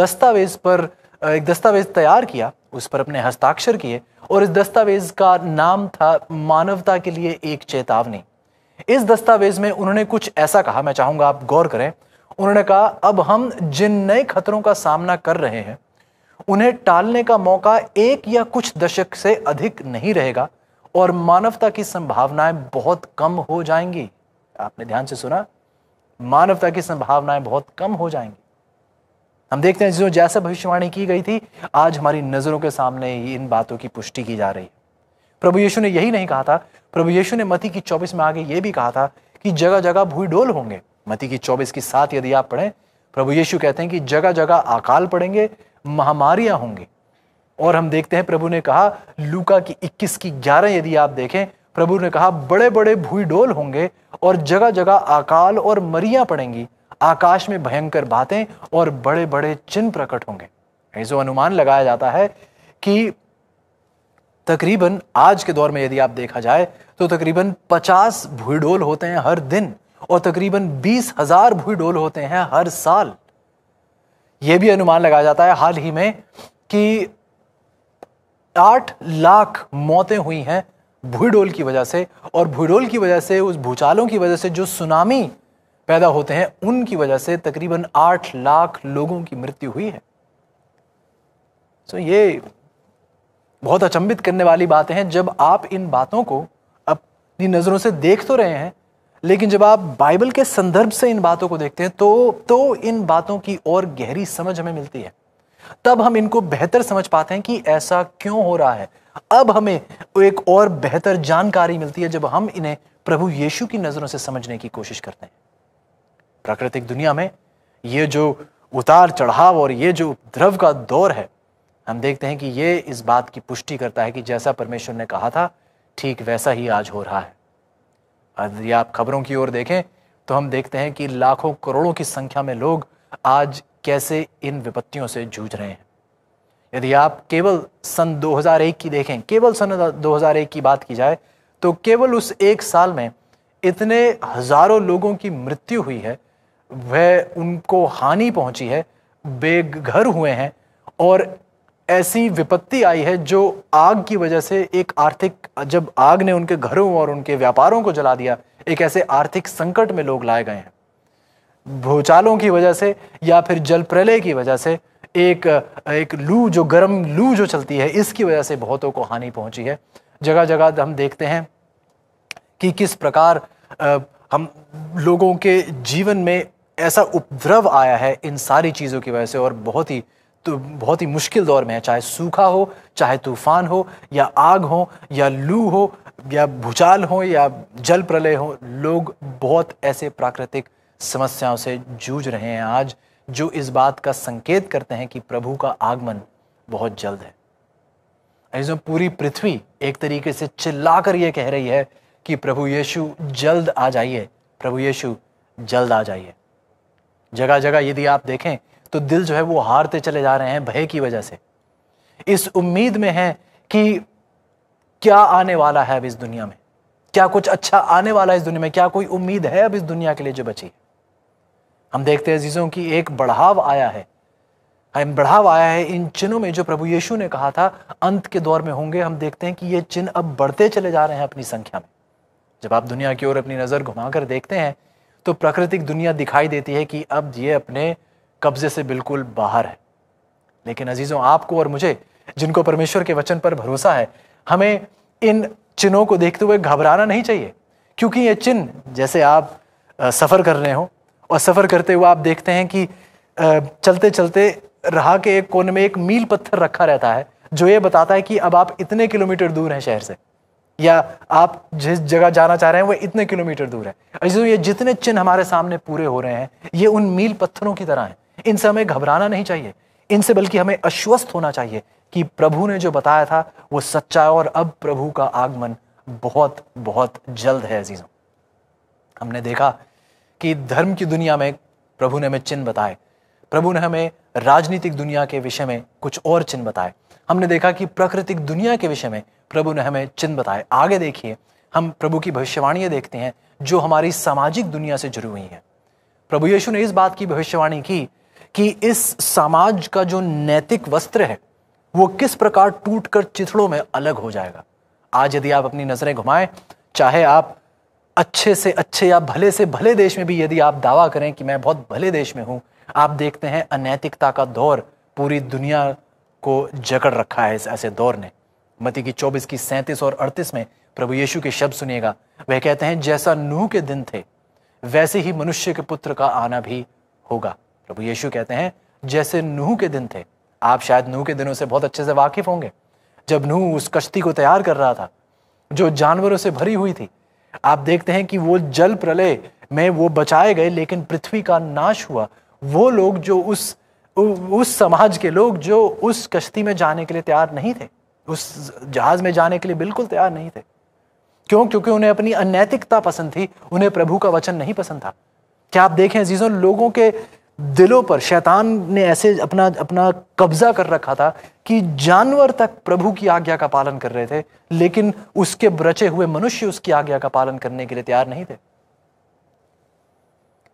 दस्तावेज़ पर एक दस्तावेज़ तैयार किया उस पर अपने हस्ताक्षर किए और इस दस्तावेज़ का नाम था मानवता के लिए एक चेतावनी इस दस्तावेज़ में उन्होंने कुछ ऐसा कहा मैं चाहूँगा आप गौर करें उन्होंने कहा अब हम जिन नए खतरों का सामना कर रहे हैं उन्हें टालने का मौका एक या कुछ दशक से अधिक नहीं रहेगा और मानवता की संभावनाएं बहुत कम हो जाएंगी आपने ध्यान से सुना मानवता की संभावनाएं बहुत कम हो जाएंगी हम देखते हैं जो जैसे भविष्यवाणी की गई थी आज हमारी नजरों के सामने ही इन बातों की पुष्टि की जा रही है प्रभु यीशु ने यही नहीं कहा था प्रभु यीशु ने मती की चौबीस में आगे ये भी कहा था कि जगह जगह भूई डोल होंगे मती की चौबीस की सात यदि आप पढ़ें प्रभु यीशु कहते हैं कि जगह जगह अकाल पड़ेंगे महामारियां होंगी और हम देखते हैं प्रभु ने कहा लूका की इक्कीस की ग्यारह यदि आप देखें प्रभु ने कहा बड़े बड़े भूईडोल होंगे और जगह जगह अकाल और मरियां पड़ेंगी आकाश में भयंकर बातें और बड़े बड़े चिन्ह प्रकट होंगे ऐसा अनुमान लगाया जाता है कि तकरीबन आज के दौर में यदि आप देखा जाए तो तकरीबन 50 भूडोल होते हैं हर दिन और तकरीबन बीस हजार डोल होते हैं हर साल यह भी अनुमान लगाया जाता है हाल ही में कि आठ लाख मौतें हुई हैं भूडोल की वजह से और भूडोल की वजह से उस भूचालों की वजह से जो सुनामी पैदा होते हैं उनकी वजह से तकरीबन आठ लाख लोगों की मृत्यु हुई है सो तो ये बहुत अचंभित करने वाली बातें हैं जब आप इन बातों को अपनी नज़रों से देख तो रहे हैं लेकिन जब आप बाइबल के संदर्भ से इन बातों को देखते हैं तो तो इन बातों की और गहरी समझ हमें मिलती है तब हम इनको बेहतर समझ पाते हैं कि ऐसा क्यों हो रहा है अब हमें एक और बेहतर जानकारी मिलती है जब हम इन्हें प्रभु यीशु की नज़रों से समझने की कोशिश करते हैं प्राकृतिक दुनिया में ये जो उतार चढ़ाव और ये जो उपद्रव का दौर है हम देखते हैं कि ये इस बात की पुष्टि करता है कि जैसा परमेश्वर ने कहा था ठीक वैसा ही आज हो रहा है यदि आप खबरों की ओर देखें तो हम देखते हैं कि लाखों करोड़ों की संख्या में लोग आज कैसे इन विपत्तियों से जूझ रहे हैं यदि आप केवल सन 2001 की देखें केवल सन 2001 की बात की जाए तो केवल उस एक साल में इतने हजारों लोगों की मृत्यु हुई है वह उनको हानि पहुंची है बेघर हुए हैं और ऐसी विपत्ति आई है जो आग की वजह से एक आर्थिक जब आग ने उनके घरों और उनके व्यापारों को जला दिया एक ऐसे आर्थिक संकट में लोग लाए गए हैं भूचालों की वजह से या फिर जल प्रलय की वजह से एक एक लू जो गर्म लू जो चलती है इसकी वजह से बहुतों को हानि पहुंची है जगह जगह हम देखते हैं कि किस प्रकार हम लोगों के जीवन में ऐसा उपद्रव आया है इन सारी चीज़ों की वजह से और बहुत ही तो बहुत ही मुश्किल दौर में है चाहे सूखा हो चाहे तूफान हो या आग हो या लू हो या भूचाल हो या जल प्रलय हो लोग बहुत ऐसे प्राकृतिक समस्याओं से जूझ रहे हैं आज जो इस बात का संकेत करते हैं कि प्रभु का आगमन बहुत जल्द है ऐसे पूरी पृथ्वी एक तरीके से चिल्लाकर ये कह रही है कि प्रभु यीशु जल्द आ जाइए प्रभु यीशु जल्द आ जाइए जगह जगह यदि आप देखें तो दिल जो है वो हारते चले जा रहे हैं भय की वजह से इस उम्मीद में है कि क्या आने वाला है अब इस दुनिया में क्या कुछ अच्छा आने वाला है इस दुनिया में क्या कोई उम्मीद है अब इस दुनिया के लिए जो बची है हम देखते हैं अजीज़ों की एक बढ़ाव आया है हाँ, बढ़ाव आया है इन चिन्हों में जो प्रभु यीशु ने कहा था अंत के दौर में होंगे हम देखते हैं कि ये चिन्ह अब बढ़ते चले जा रहे हैं अपनी संख्या में जब आप दुनिया की ओर अपनी नज़र घुमाकर देखते हैं तो प्राकृतिक दुनिया दिखाई देती है कि अब ये अपने कब्जे से बिल्कुल बाहर है लेकिन अजीज़ों आपको और मुझे जिनको परमेश्वर के वचन पर भरोसा है हमें इन चिन्हों को देखते हुए घबराना नहीं चाहिए क्योंकि ये चिन्ह जैसे आप सफ़र कर रहे हो और सफ़र करते हुए आप देखते हैं कि चलते चलते राह के एक कोने में एक मील पत्थर रखा रहता है जो ये बताता है कि अब आप इतने किलोमीटर दूर हैं शहर से या आप जिस जगह जाना चाह रहे हैं वह इतने किलोमीटर दूर है अजीजों ये जितने चिन्ह हमारे सामने पूरे हो रहे हैं ये उन मील पत्थरों की तरह हैं इनसे हमें घबराना नहीं चाहिए इनसे बल्कि हमें आश्वस्त होना चाहिए कि प्रभु ने जो बताया था वो सच्चा है और अब प्रभु का आगमन बहुत बहुत जल्द है अजीजों हमने देखा कि धर्म की दुनिया में प्रभु ने हमें चिन्ह बताए प्रभु ने हमें राजनीतिक दुनिया के विषय में कुछ और चिन्ह बताए हमने देखा कि प्राकृतिक दुनिया के विषय में प्रभु ने हमें चिन्ह बताए आगे देखिए हम प्रभु की भविष्यवाणियां देखते हैं जो हमारी सामाजिक दुनिया से जुड़ी हुई है प्रभु यीशु ने इस बात की भविष्यवाणी की कि इस समाज का जो नैतिक वस्त्र है वो किस प्रकार टूटकर चिथड़ों में अलग हो जाएगा आज यदि आप अपनी नजरें घुमाएं चाहे आप अच्छे से अच्छे या भले से भले देश में भी यदि आप दावा करें कि मैं बहुत भले देश में हूं आप देखते हैं अनैतिकता का दौर पूरी दुनिया को जकड़ रखा है इस ऐसे दौर ने मती की 24 की 37 और 38 में प्रभु यीशु के शब्द सुनिएगा वह कहते हैं जैसा नूह के दिन थे वैसे ही मनुष्य के पुत्र का आना भी होगा प्रभु यीशु कहते हैं जैसे नूह के दिन थे आप शायद नूह के दिनों से बहुत अच्छे से वाकिफ होंगे जब नूह उस कश्ती को तैयार कर रहा था जो जानवरों से भरी हुई थी आप देखते हैं कि वो जल प्रलय में वो बचाए गए लेकिन पृथ्वी का नाश हुआ वो लोग जो उस उस समाज के लोग जो उस कश्ती में जाने के लिए तैयार नहीं थे उस जहाज में जाने के लिए बिल्कुल तैयार नहीं थे क्यों क्योंकि उन्हें अपनी अनैतिकता पसंद थी उन्हें प्रभु का वचन नहीं पसंद था क्या आप देखें जीजों लोगों के दिलों पर शैतान ने ऐसे अपना अपना कब्जा कर रखा था कि जानवर तक प्रभु की आज्ञा का पालन कर रहे थे लेकिन उसके बचे हुए मनुष्य उसकी आज्ञा का पालन करने के लिए तैयार नहीं थे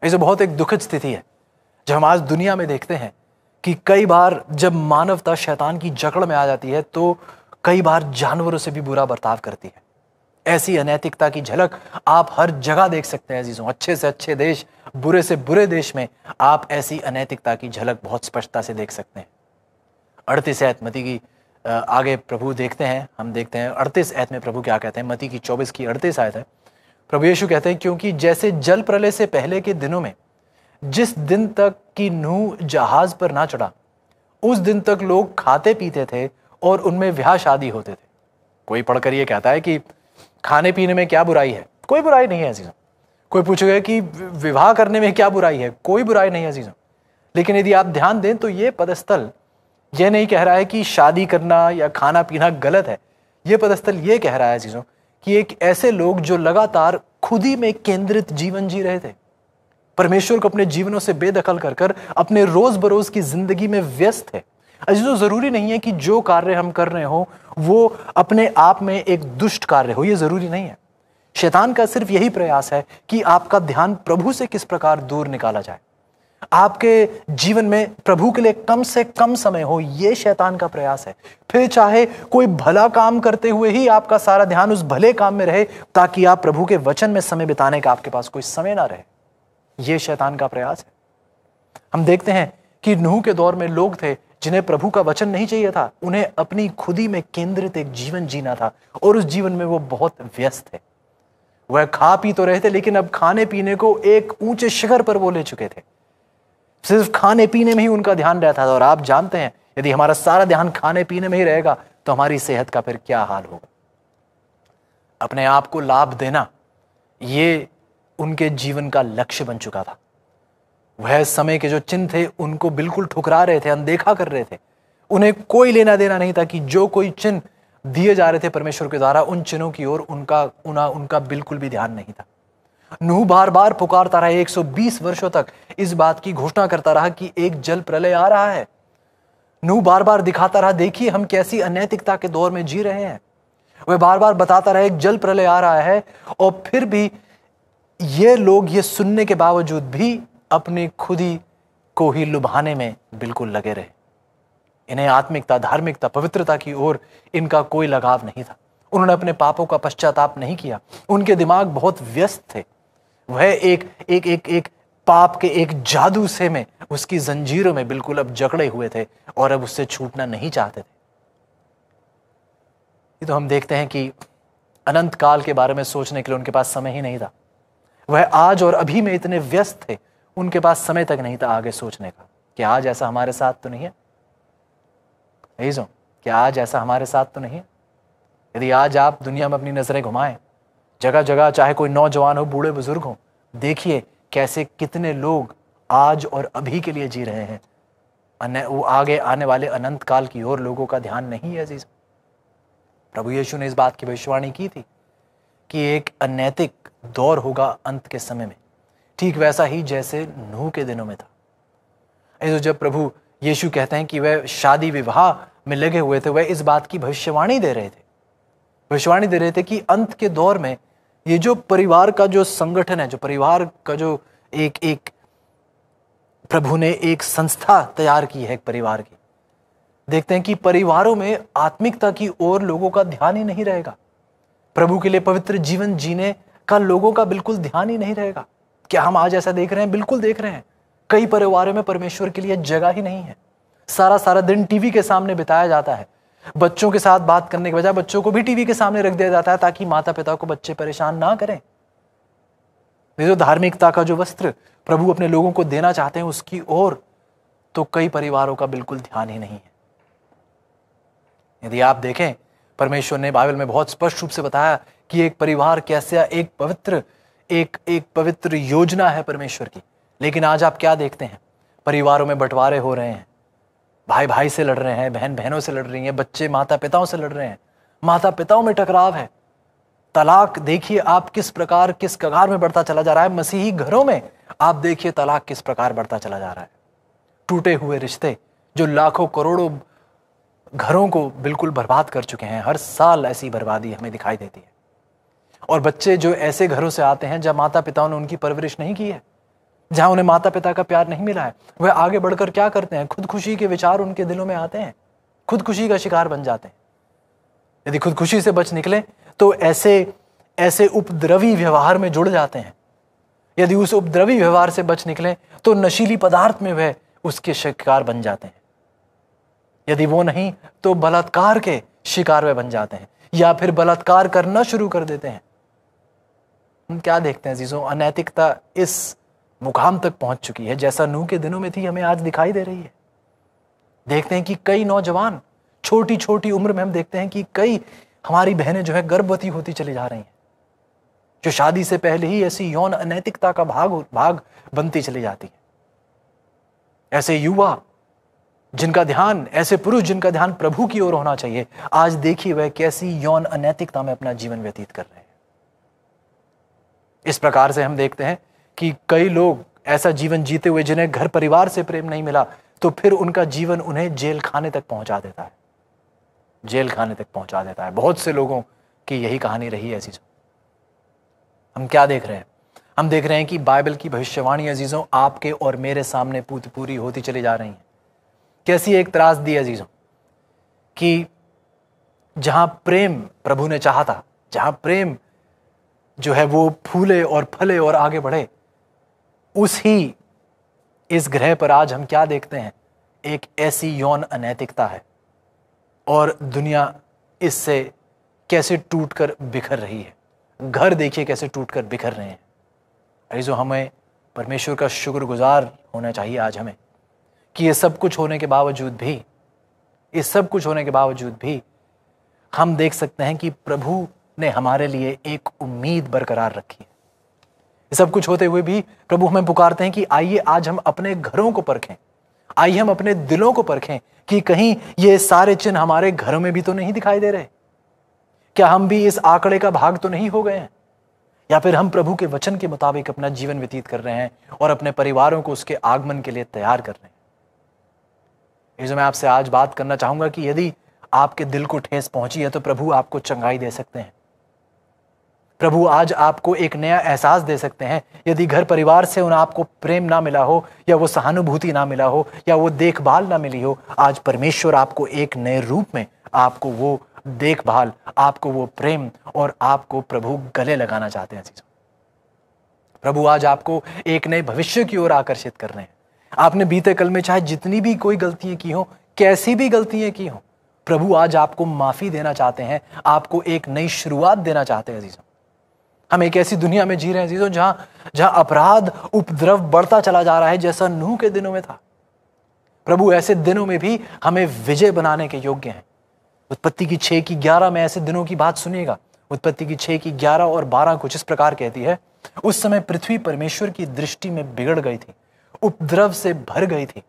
इसे बहुत एक दुखद स्थिति है जब हम आज दुनिया में देखते हैं कि कई बार जब मानवता शैतान की जकड़ में आ जाती है तो कई बार जानवरों से भी बुरा बर्ताव करती है ऐसी अनैतिकता की झलक आप हर जगह देख सकते हैं अजीज़ों अच्छे से अच्छे देश बुरे से बुरे देश में आप ऐसी अनैतिकता की झलक बहुत स्पष्टता से देख सकते हैं अड़तीस ऐत मती की आगे प्रभु देखते हैं हम देखते हैं अड़तीस ऐत में प्रभु क्या कहते हैं मती की चौबीस की अड़तीस आयत है प्रभु यीशु कहते हैं क्योंकि जैसे जल प्रलय से पहले के दिनों में जिस दिन तक की नूह जहाज पर ना चढ़ा उस दिन तक लोग खाते पीते थे और उनमें विवाह शादी होते थे कोई पढ़कर ये कहता है कि खाने पीने में क्या बुराई है कोई बुराई नहीं है अजीजा कोई पूछेगा कि विवाह करने में क्या बुराई है कोई बुराई नहीं है अजीजा लेकिन यदि आप ध्यान दें तो ये पदस्थल ये नहीं कह रहा है कि शादी करना या खाना पीना गलत है ये पदस्थल ये कह रहा है अजीज़ों कि एक ऐसे लोग जो लगातार खुद ही में केंद्रित जीवन जी रहे थे परमेश्वर को अपने जीवनों से बेदखल कर कर अपने रोज़ बरोज़ की ज़िंदगी में व्यस्त है अजीज़ों तो ज़रूरी नहीं है कि जो कार्य हम कर रहे हों वो अपने आप में एक दुष्ट कार्य हो ये ज़रूरी नहीं है शैतान का सिर्फ यही प्रयास है कि आपका ध्यान प्रभु से किस प्रकार दूर निकाला जाए आपके जीवन में प्रभु के लिए कम से कम समय हो यह शैतान का प्रयास है फिर चाहे कोई भला काम करते हुए ही आपका सारा ध्यान उस भले काम में रहे ताकि आप प्रभु के वचन में समय बिताने का आपके पास कोई समय ना रहे ये शैतान का प्रयास है हम देखते हैं कि नूह के दौर में लोग थे जिन्हें प्रभु का वचन नहीं चाहिए था उन्हें अपनी खुदी में केंद्रित एक जीवन जीना था और उस जीवन में वो बहुत व्यस्त थे वह खा पी तो रहे थे लेकिन अब खाने पीने को एक ऊंचे शिखर पर वो ले चुके थे सिर्फ खाने पीने में ही उनका ध्यान रहता था और आप जानते हैं यदि हमारा सारा ध्यान खाने पीने में ही रहेगा तो हमारी सेहत का फिर क्या हाल होगा अपने आप को लाभ देना ये उनके जीवन का लक्ष्य बन चुका था वह समय के जो चिन्ह थे उनको बिल्कुल ठुकरा रहे थे अनदेखा कर रहे थे उन्हें कोई लेना देना नहीं था कि जो कोई चिन्ह दिए जा रहे थे परमेश्वर के द्वारा उन चिन्हों की ओर उनका उना उनका बिल्कुल भी ध्यान नहीं था नूह बार बार पुकारता रहा 120 वर्षों तक इस बात की घोषणा करता रहा कि एक जल प्रलय आ रहा है नूह बार बार दिखाता रहा देखिए हम कैसी अनैतिकता के दौर में जी रहे हैं वह बार बार बताता रहा एक जल प्रलय आ रहा है और फिर भी ये लोग ये सुनने के बावजूद भी अपनी खुदी को ही लुभाने में बिल्कुल लगे रहे इन्हें आत्मिकता धार्मिकता पवित्रता की ओर इनका कोई लगाव नहीं था उन्होंने अपने पापों का पश्चाताप नहीं किया उनके दिमाग बहुत व्यस्त थे वह एक एक एक एक पाप के एक जादू से में उसकी जंजीरों में बिल्कुल अब जकड़े हुए थे और अब उससे छूटना नहीं चाहते थे ये तो हम देखते हैं कि अनंत काल के बारे में सोचने के लिए उनके पास समय ही नहीं था वह आज और अभी में इतने व्यस्त थे उनके पास समय तक नहीं था आगे सोचने का कि आज ऐसा हमारे साथ तो नहीं है यही कि आज ऐसा हमारे साथ तो नहीं है यदि आज आप दुनिया में अपनी नज़रें घुमाएं जगह जगह चाहे कोई नौजवान हो बूढ़े बुजुर्ग हो देखिए कैसे कितने लोग आज और अभी के लिए जी रहे हैं वो आगे आने वाले अनंत काल की ओर लोगों का ध्यान नहीं है अजीज प्रभु यीशु ने इस बात की भविष्यवाणी की थी कि एक अनैतिक दौर होगा अंत के समय में ठीक वैसा ही जैसे नूह के दिनों में था ऐसे जब प्रभु यीशु कहते हैं कि वह शादी विवाह में लगे हुए थे वह इस बात की भविष्यवाणी दे रहे थे भविष्यवाणी दे रहे थे कि अंत के दौर में ये जो परिवार का जो संगठन है जो परिवार का जो एक एक प्रभु ने एक संस्था तैयार की है एक परिवार की देखते हैं कि परिवारों में आत्मिकता की ओर लोगों का ध्यान ही नहीं रहेगा प्रभु के लिए पवित्र जीवन जीने का लोगों का बिल्कुल ध्यान ही नहीं रहेगा क्या हम आज ऐसा देख रहे हैं बिल्कुल देख रहे हैं कई परिवारों में परमेश्वर के लिए जगह ही नहीं है सारा सारा दिन टीवी के सामने बिताया जाता है बच्चों के साथ बात करने के बजाय बच्चों को भी टीवी के सामने रख दिया जाता है ताकि माता पिता को बच्चे परेशान ना करें ये जो धार्मिकता का जो वस्त्र प्रभु अपने लोगों को देना चाहते हैं उसकी ओर तो कई परिवारों का बिल्कुल ध्यान ही नहीं है यदि आप देखें परमेश्वर ने बाइबल में बहुत स्पष्ट रूप से बताया कि एक परिवार कैसे एक पवित्र एक एक पवित्र योजना है परमेश्वर की लेकिन आज आप क्या देखते हैं परिवारों में बंटवारे हो रहे हैं भाई भाई से लड़ रहे हैं बहन बहनों से लड़ रही हैं बच्चे माता पिताओं से लड़ रहे हैं माता पिताओं में टकराव है तलाक देखिए आप किस प्रकार किस कगार में बढ़ता चला जा रहा है मसीही घरों में आप देखिए तलाक किस प्रकार बढ़ता चला जा रहा है टूटे हुए रिश्ते जो लाखों करोड़ों घरों को बिल्कुल बर्बाद कर चुके हैं हर साल ऐसी बर्बादी हमें दिखाई देती है और बच्चे जो ऐसे घरों से आते हैं जहाँ माता पिताओं ने उनकी परवरिश नहीं की है जहाँ उन्हें माता पिता का प्यार नहीं मिला है वह आगे बढ़कर क्या करते हैं खुदकुशी के विचार उनके दिलों में आते हैं खुदकुशी का शिकार बन जाते हैं यदि खुदकुशी से बच निकले तो ऐसे ऐसे उपद्रवी व्यवहार में जुड़ जाते हैं यदि उस उपद्रवी व्यवहार से बच निकले तो नशीली पदार्थ में वह उसके शिकार बन जाते हैं यदि वो नहीं तो बलात्कार के शिकार में बन जाते हैं या फिर बलात्कार करना शुरू कर देते हैं हम क्या देखते हैं जीजो अनैतिकता इस मुकाम तक पहुंच चुकी है जैसा नूह के दिनों में थी हमें आज दिखाई दे रही है देखते हैं कि कई नौजवान छोटी छोटी उम्र में हम देखते हैं कि कई हमारी बहनें जो है गर्भवती होती चली जा रही हैं जो शादी से पहले ही ऐसी यौन अनैतिकता का भाग भाग बनती चली जाती है ऐसे युवा जिनका ध्यान ऐसे पुरुष जिनका ध्यान प्रभु की ओर होना चाहिए आज देखिए वह कैसी यौन अनैतिकता में अपना जीवन व्यतीत कर रहे हैं इस प्रकार से हम देखते हैं कि कई लोग ऐसा जीवन जीते हुए जिन्हें घर परिवार से प्रेम नहीं मिला तो फिर उनका जीवन उन्हें जेल खाने तक पहुंचा देता है जेल खाने तक पहुंचा देता है बहुत से लोगों की यही कहानी रही है अजीज़ों हम क्या देख रहे हैं हम देख रहे हैं कि बाइबल की भविष्यवाणी अजीज़ों आपके और मेरे सामने पूत पूरी होती चली जा रही है कैसी एक त्रास दी अजीज़ों कि जहां प्रेम प्रभु ने चाहा था जहां प्रेम जो है वो फूले और फले और आगे बढ़े उस ही इस ग्रह पर आज हम क्या देखते हैं एक ऐसी यौन अनैतिकता है और दुनिया इससे कैसे टूट कर बिखर रही है घर देखिए कैसे टूट कर बिखर रहे हैं जो हमें परमेश्वर का शुक्रगुजार होना चाहिए आज हमें कि ये सब कुछ होने के बावजूद भी ये सब कुछ होने के बावजूद भी हम देख सकते हैं कि प्रभु ने हमारे लिए एक उम्मीद बरकरार रखी है सब कुछ होते हुए भी प्रभु हमें पुकारते हैं कि आइए आज हम अपने घरों को परखें आइए हम अपने दिलों को परखें कि कहीं ये सारे चिन्ह हमारे घरों में भी तो नहीं दिखाई दे रहे क्या हम भी इस आंकड़े का भाग तो नहीं हो गए हैं या फिर हम प्रभु के वचन के मुताबिक अपना जीवन व्यतीत कर रहे हैं और अपने परिवारों को उसके आगमन के लिए तैयार कर रहे हैं इसमें मैं आपसे आज बात करना चाहूंगा कि यदि आपके दिल को ठेस पहुंची है तो प्रभु आपको चंगाई दे सकते हैं प्रभु आज आपको एक नया एहसास दे सकते हैं यदि घर परिवार से उन आपको प्रेम ना मिला हो या वो सहानुभूति ना मिला हो या वो देखभाल ना मिली हो आज परमेश्वर आपको एक नए रूप में आपको वो देखभाल आपको वो प्रेम और आपको प्रभु गले लगाना चाहते हैं चीज़ों प्रभु आज आपको एक नए भविष्य की ओर आकर्षित कर रहे हैं आपने बीते कल में चाहे जितनी भी कोई गलतियां की हों कैसी भी गलतियां की हों प्रभु आज आपको माफ़ी देना चाहते हैं आपको एक नई शुरुआत देना चाहते हैं अजीज़ों हम एक ऐसी दुनिया में जी रहे हैं जीजो जहां अपराध उपद्रव बढ़ता चला जा रहा है जैसा नूह के दिनों में था प्रभु ऐसे दिनों में भी हमें विजय बनाने के योग्य हैं उत्पत्ति की छः की ग्यारह में ऐसे दिनों की बात सुनिएगा उत्पत्ति की छह की ग्यारह और बारह कुछ इस प्रकार कहती है उस समय पृथ्वी परमेश्वर की दृष्टि में बिगड़ गई थी उपद्रव से भर गई थी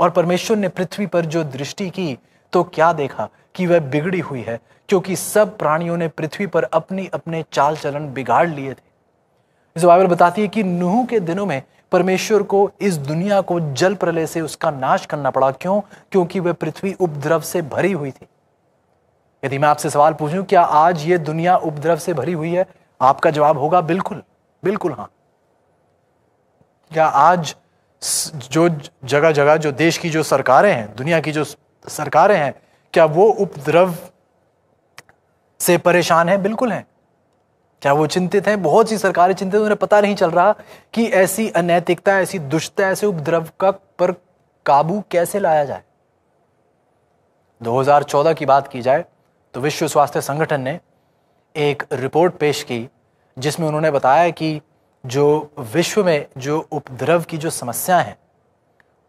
और परमेश्वर ने पृथ्वी पर जो दृष्टि की तो क्या देखा कि वह बिगड़ी हुई है क्योंकि सब प्राणियों ने पृथ्वी पर अपनी अपने चाल चलन बिगाड़ लिए थे इस बाइबल बताती है कि नूह के दिनों में परमेश्वर को इस दुनिया को जल प्रलय से उसका नाश करना पड़ा क्यों क्योंकि वह पृथ्वी उपद्रव से भरी हुई थी यदि मैं आपसे सवाल पूछूं क्या आज ये दुनिया उपद्रव से भरी हुई है आपका जवाब होगा बिल्कुल बिल्कुल हाँ क्या आज जो जगह जगह जो देश की जो सरकारें हैं दुनिया की जो सरकारें हैं क्या वो उपद्रव से परेशान हैं बिल्कुल हैं क्या वो चिंतित हैं बहुत सी सरकारें चिंतित उन्हें पता नहीं चल रहा कि ऐसी अनैतिकता ऐसी दुष्टता ऐसे उपद्रव का पर काबू कैसे लाया जाए 2014 की बात की जाए तो विश्व स्वास्थ्य संगठन ने एक रिपोर्ट पेश की जिसमें उन्होंने बताया कि जो विश्व में जो उपद्रव की जो समस्या है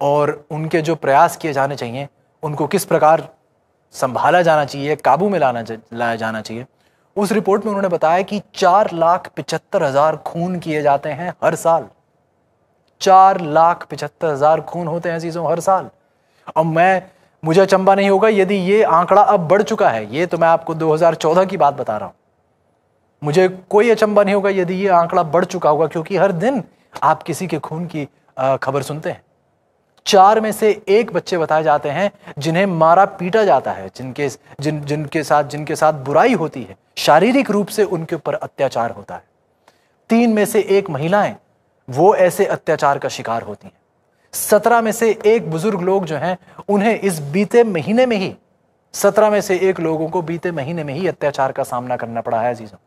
और उनके जो प्रयास किए जाने चाहिए उनको किस प्रकार संभाला जाना चाहिए काबू में लाना लाया जाना चाहिए उस रिपोर्ट में उन्होंने बताया कि चार लाख पिचहत्तर हज़ार खून किए जाते हैं हर साल चार लाख पिचहत्तर हज़ार खून होते हैं चीज़ों हर साल और मैं मुझे अचंबा नहीं होगा यदि ये आंकड़ा अब बढ़ चुका है ये तो मैं आपको 2014 की बात बता रहा हूं मुझे कोई अचंबा नहीं होगा यदि ये आंकड़ा बढ़ चुका होगा क्योंकि हर दिन आप किसी के खून की खबर सुनते हैं चार में से एक बच्चे बताए जाते हैं जिन्हें मारा पीटा जाता है जिनके जिन जिनके साथ जिनके साथ बुराई होती है शारीरिक रूप से उनके ऊपर अत्याचार होता है तीन में से एक महिलाएं वो ऐसे अत्याचार का शिकार होती हैं सत्रह में से एक बुजुर्ग लोग जो हैं उन्हें इस बीते महीने में ही सत्रह में से एक लोगों को बीते महीने में ही अत्याचार का सामना करना पड़ा है अजीजों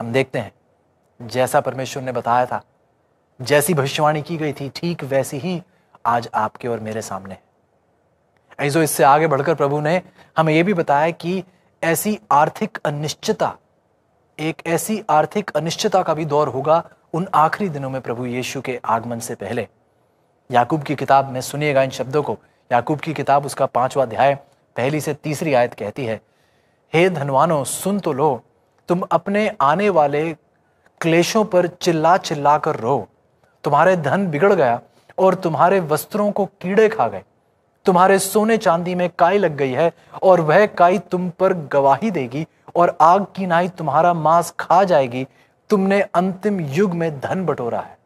हम देखते हैं जैसा परमेश्वर ने बताया था जैसी भविष्यवाणी की गई थी ठीक वैसी ही आज आपके और मेरे सामने है ऐसो इससे आगे बढ़कर प्रभु ने हमें यह भी बताया कि ऐसी आर्थिक अनिश्चितता एक ऐसी आर्थिक अनिश्चितता का भी दौर होगा उन आखिरी दिनों में प्रभु यीशु के आगमन से पहले याकूब की किताब में सुनिएगा इन शब्दों को याकूब की किताब उसका पांचवा अध्याय पहली से तीसरी आयत कहती है हे धनवानो सुन तो लो तुम अपने आने वाले क्लेशों पर चिल्ला चिल्ला कर रो तुम्हारे धन बिगड़ गया और तुम्हारे वस्त्रों को कीड़े खा गए तुम्हारे सोने चांदी में काई लग गई है और वह काई तुम पर गवाही देगी और आग की नाई तुम्हारा मांस खा जाएगी तुमने अंतिम युग में धन बटोरा है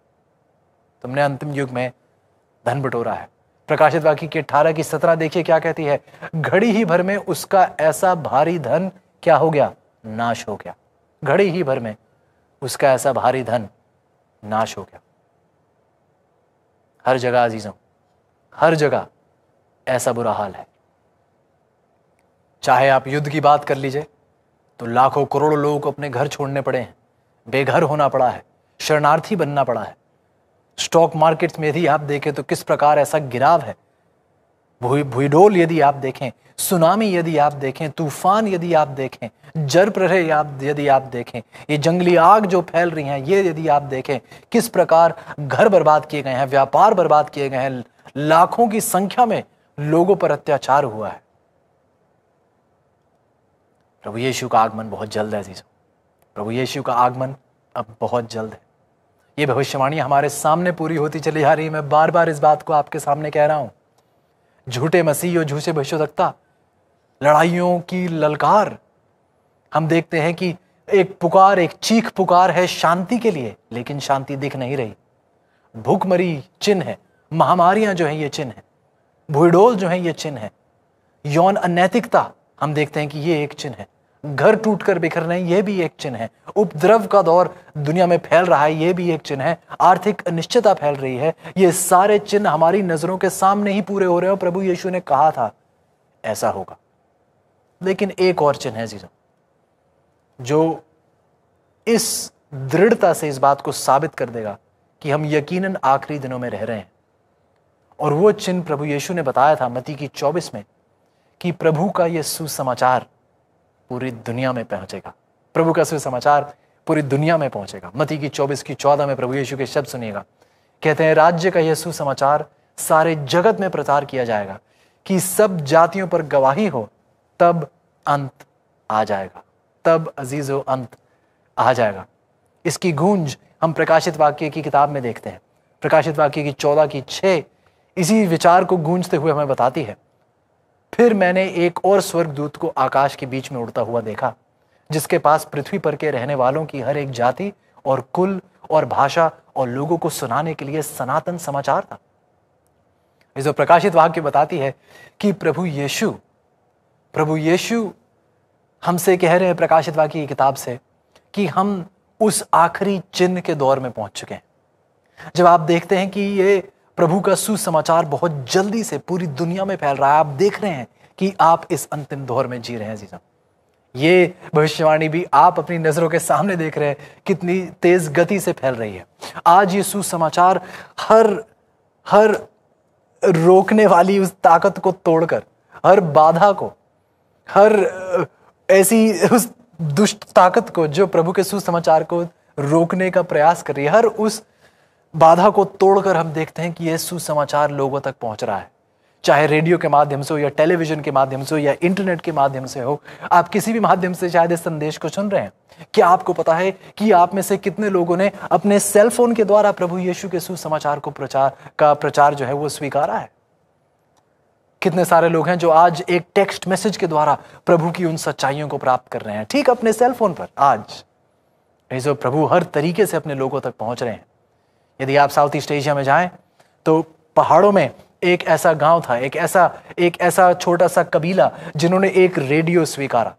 तुमने अंतिम युग में धन बटोरा है प्रकाशित वाक्य के अठारह की सत्रह देखिए क्या कहती है घड़ी ही भर में उसका ऐसा भारी धन क्या हो गया नाश हो गया घड़ी ही भर में उसका ऐसा भारी धन नाश हो गया हर जगह अजीज़ों हर जगह ऐसा बुरा हाल है चाहे आप युद्ध की बात कर लीजिए तो लाखों करोड़ों लोगों को अपने घर छोड़ने पड़े हैं बेघर होना पड़ा है शरणार्थी बनना पड़ा है स्टॉक मार्केट्स में यदि आप देखें तो किस प्रकार ऐसा गिराव है भूडोल यदि आप देखें सुनामी यदि आप देखें तूफान यदि आप देखें जर प्रहे आप यदि आप देखें ये जंगली आग जो फैल रही है ये यदि आप देखें किस प्रकार घर बर्बाद किए गए हैं व्यापार बर्बाद किए गए हैं लाखों की संख्या में लोगों पर अत्याचार हुआ है प्रभु यीशु का आगमन बहुत जल्द है जीजो प्रभु यीशु का आगमन अब बहुत जल्द है ये भविष्यवाणी हमारे सामने पूरी होती चली जा रही है मैं बार बार इस बात को आपके सामने कह रहा हूं झूठे मसीह और झूठे भविष्यवक्ता लड़ाइयों की ललकार हम देखते हैं कि एक पुकार एक चीख पुकार है शांति के लिए लेकिन शांति दिख नहीं रही भूखमरी चिन्ह है महामारियां जो हैं ये चिन्ह है भूडोल जो हैं ये चिन्ह है यौन अनैतिकता हम देखते हैं कि ये एक चिन्ह है घर टूट कर बिखर रहे हैं यह भी एक चिन्ह है उपद्रव का दौर दुनिया में फैल रहा है यह भी एक चिन्ह है आर्थिक अनिश्चितता फैल रही है ये सारे चिन्ह हमारी नजरों के सामने ही पूरे हो रहे हैं प्रभु यीशु ने कहा था ऐसा होगा लेकिन एक और चिन्ह है जीजा जो इस दृढ़ता से इस बात को साबित कर देगा कि हम यकीनन आखिरी दिनों में रह रहे हैं और वो चिन्ह प्रभु यीशु ने बताया था मती की चौबीस में कि प्रभु का यह सुसमाचार पूरी दुनिया में पहुंचेगा प्रभु का सुसमाचार पूरी दुनिया में पहुंचेगा मती की चौबीस की चौदह में प्रभु यीशु के शब्द सुनिएगा कहते हैं राज्य का यह सुसमाचार सारे जगत में प्रचार किया जाएगा कि सब जातियों पर गवाही हो तब अंत आ जाएगा तब अजीज़ो अंत आ जाएगा इसकी गूंज हम प्रकाशित वाक्य की किताब में देखते हैं प्रकाशित वाक्य की चौदह की छः इसी विचार को गूंजते हुए हमें बताती है फिर मैंने एक और स्वर्गदूत को आकाश के बीच में उड़ता हुआ देखा जिसके पास पृथ्वी पर के रहने वालों की हर एक जाति और कुल और भाषा और लोगों को सुनाने के लिए सनातन समाचार था इस प्रकाशित वाक्य बताती है कि प्रभु यीशु प्रभु यीशु हमसे कह रहे हैं प्रकाशित वाक्य की किताब से कि हम उस आखिरी चिन्ह के दौर में पहुंच चुके हैं जब आप देखते हैं कि ये प्रभु का सुसमाचार बहुत जल्दी से पूरी दुनिया में फैल रहा है आप देख रहे हैं कि आप इस अंतिम दौर में जी रहे हैं जीजा ये भविष्यवाणी भी आप अपनी नजरों के सामने देख रहे हैं कितनी तेज गति से फैल रही है आज ये सुसमाचार हर हर रोकने वाली उस ताकत को तोड़कर हर बाधा को हर ऐसी उस दुष्ट ताकत को जो प्रभु के सुसमाचार को रोकने का प्रयास कर रही है हर उस बाधा को तोड़कर हम देखते हैं कि ये सुसमाचार लोगों तक पहुंच रहा है चाहे रेडियो के माध्यम से हो या टेलीविजन के माध्यम से हो या इंटरनेट के माध्यम से हो आप किसी भी माध्यम से शायद इस संदेश को सुन रहे हैं क्या आपको पता है कि आप में से कितने लोगों ने अपने सेलफोन के द्वारा प्रभु यीशु के सुसमाचार को प्रचार का प्रचार जो है वो स्वीकारा है कितने सारे लोग हैं जो आज एक टेक्स्ट मैसेज के द्वारा प्रभु की उन सच्चाइयों को प्राप्त कर रहे हैं ठीक अपने सेलफोन पर आज प्रभु हर तरीके से अपने लोगों तक पहुंच रहे हैं यदि आप साउथ ईस्ट एशिया में जाएं तो पहाड़ों में एक ऐसा गांव था एक ऐसा एक ऐसा छोटा सा कबीला जिन्होंने एक रेडियो स्वीकारा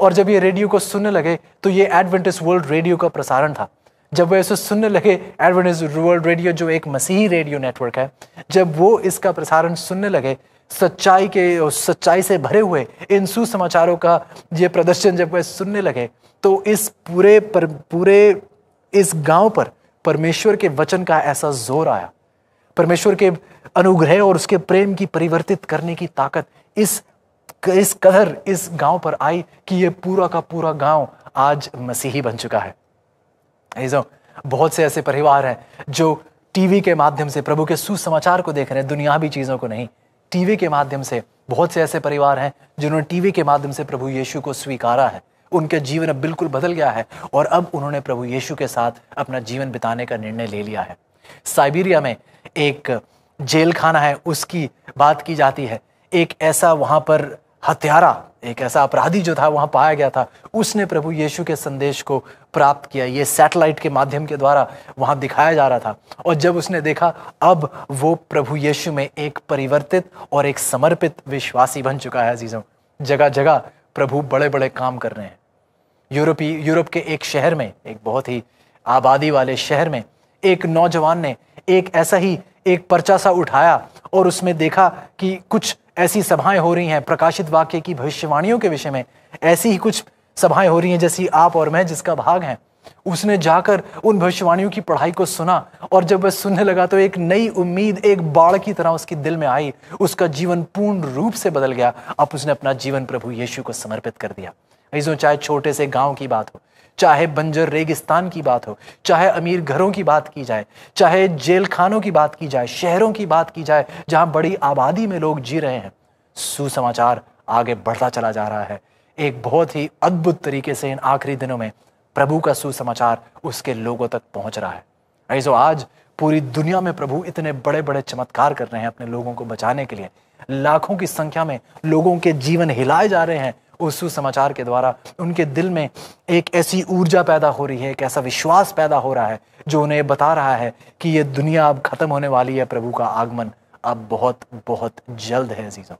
और जब ये रेडियो को सुनने लगे तो ये एडवेंटिस वर्ल्ड रेडियो का प्रसारण था जब वे इसे सुनने लगे एडवेंटिस वर्ल्ड रेडियो जो एक मसीही रेडियो नेटवर्क है जब वो इसका प्रसारण सुनने लगे सच्चाई के सच्चाई से भरे हुए इन सुसमाचारों का ये प्रदर्शन जब वे सुनने लगे तो इस पूरे पर पूरे इस गांव पर परमेश्वर के वचन का ऐसा जोर आया परमेश्वर के अनुग्रह और उसके प्रेम की परिवर्तित करने की ताकत इस इस कदर इस गांव पर आई कि यह पूरा का पूरा गांव आज मसीही बन चुका है बहुत से ऐसे परिवार हैं जो टीवी के माध्यम से प्रभु के सुसमाचार को देख रहे हैं दुनियावी चीज़ों को नहीं टीवी के माध्यम से बहुत से ऐसे परिवार हैं जिन्होंने टीवी के माध्यम से प्रभु यीशु को स्वीकारा है उनके जीवन अब बिल्कुल बदल गया है और अब उन्होंने प्रभु यीशु के साथ अपना जीवन बिताने का निर्णय ले लिया है साइबेरिया में एक जेल खाना है उसकी बात की जाती है एक ऐसा वहाँ पर हत्यारा एक ऐसा अपराधी जो था वहाँ पाया गया था उसने प्रभु यीशु के संदेश को प्राप्त किया ये सैटेलाइट के माध्यम के द्वारा वहाँ दिखाया जा रहा था और जब उसने देखा अब वो प्रभु यीशु में एक परिवर्तित और एक समर्पित विश्वासी बन चुका है अजीज़ों जगह जगह प्रभु बड़े बड़े काम कर रहे हैं यूरोपी यूरोप के एक शहर में एक बहुत ही आबादी वाले शहर में एक नौजवान ने एक ऐसा ही एक पर्चा सा उठाया और उसमें देखा कि कुछ ऐसी सभाएं हो रही हैं प्रकाशित वाक्य की भविष्यवाणियों के विषय में ऐसी ही कुछ सभाएं हो रही हैं जैसी आप और मैं जिसका भाग हैं उसने जाकर उन भविष्यवाणियों की पढ़ाई को सुना और जब वह सुनने लगा तो एक नई उम्मीद एक बाढ़ की तरह उसके दिल में आई उसका जीवन पूर्ण रूप से बदल गया अब उसने अपना जीवन प्रभु यीशु को समर्पित कर दिया ऐसो चाहे छोटे से गांव की बात हो चाहे बंजर रेगिस्तान की बात हो चाहे अमीर घरों की बात की जाए चाहे जेल खानों की बात की जाए शहरों की बात की जाए जहां बड़ी आबादी में लोग जी रहे हैं सुसमाचार आगे बढ़ता चला जा रहा है एक बहुत ही अद्भुत तरीके से इन आखिरी दिनों में प्रभु का सुसमाचार उसके लोगों तक पहुंच रहा है ऐसो आज पूरी दुनिया में प्रभु इतने बड़े बड़े चमत्कार कर रहे हैं अपने लोगों को बचाने के लिए लाखों की संख्या में लोगों के जीवन हिलाए जा रहे हैं उस सुसमाचार के द्वारा उनके दिल में एक ऐसी ऊर्जा पैदा हो रही है एक ऐसा विश्वास पैदा हो रहा है जो उन्हें बता रहा है कि ये दुनिया अब ख़त्म होने वाली है प्रभु का आगमन अब बहुत बहुत जल्द है अजीज़ों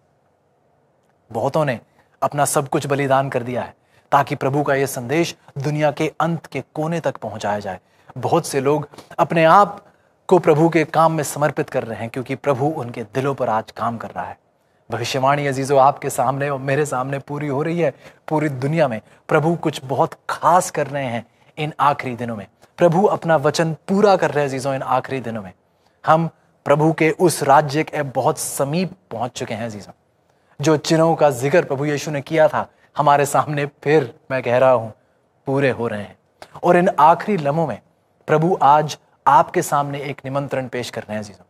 बहुतों ने अपना सब कुछ बलिदान कर दिया है ताकि प्रभु का यह संदेश दुनिया के अंत के कोने तक पहुंचाया जाए बहुत से लोग अपने आप को प्रभु के काम में समर्पित कर रहे हैं क्योंकि प्रभु उनके दिलों पर आज काम कर रहा है भविष्यवाणी अजीज़ो आपके सामने और मेरे सामने पूरी हो रही है पूरी दुनिया में प्रभु कुछ बहुत खास कर रहे हैं इन आखिरी दिनों में प्रभु अपना वचन पूरा कर रहे हैं अजीज़ों इन आखिरी दिनों में हम प्रभु के उस राज्य के बहुत समीप पहुंच चुके हैं अजीज़ों जो चिन्हों का जिक्र प्रभु यीशु ने किया था हमारे सामने फिर मैं कह रहा हूँ पूरे हो रहे हैं और इन आखिरी लम्हों में प्रभु आज आपके सामने एक निमंत्रण पेश कर रहे हैं अजीज़ों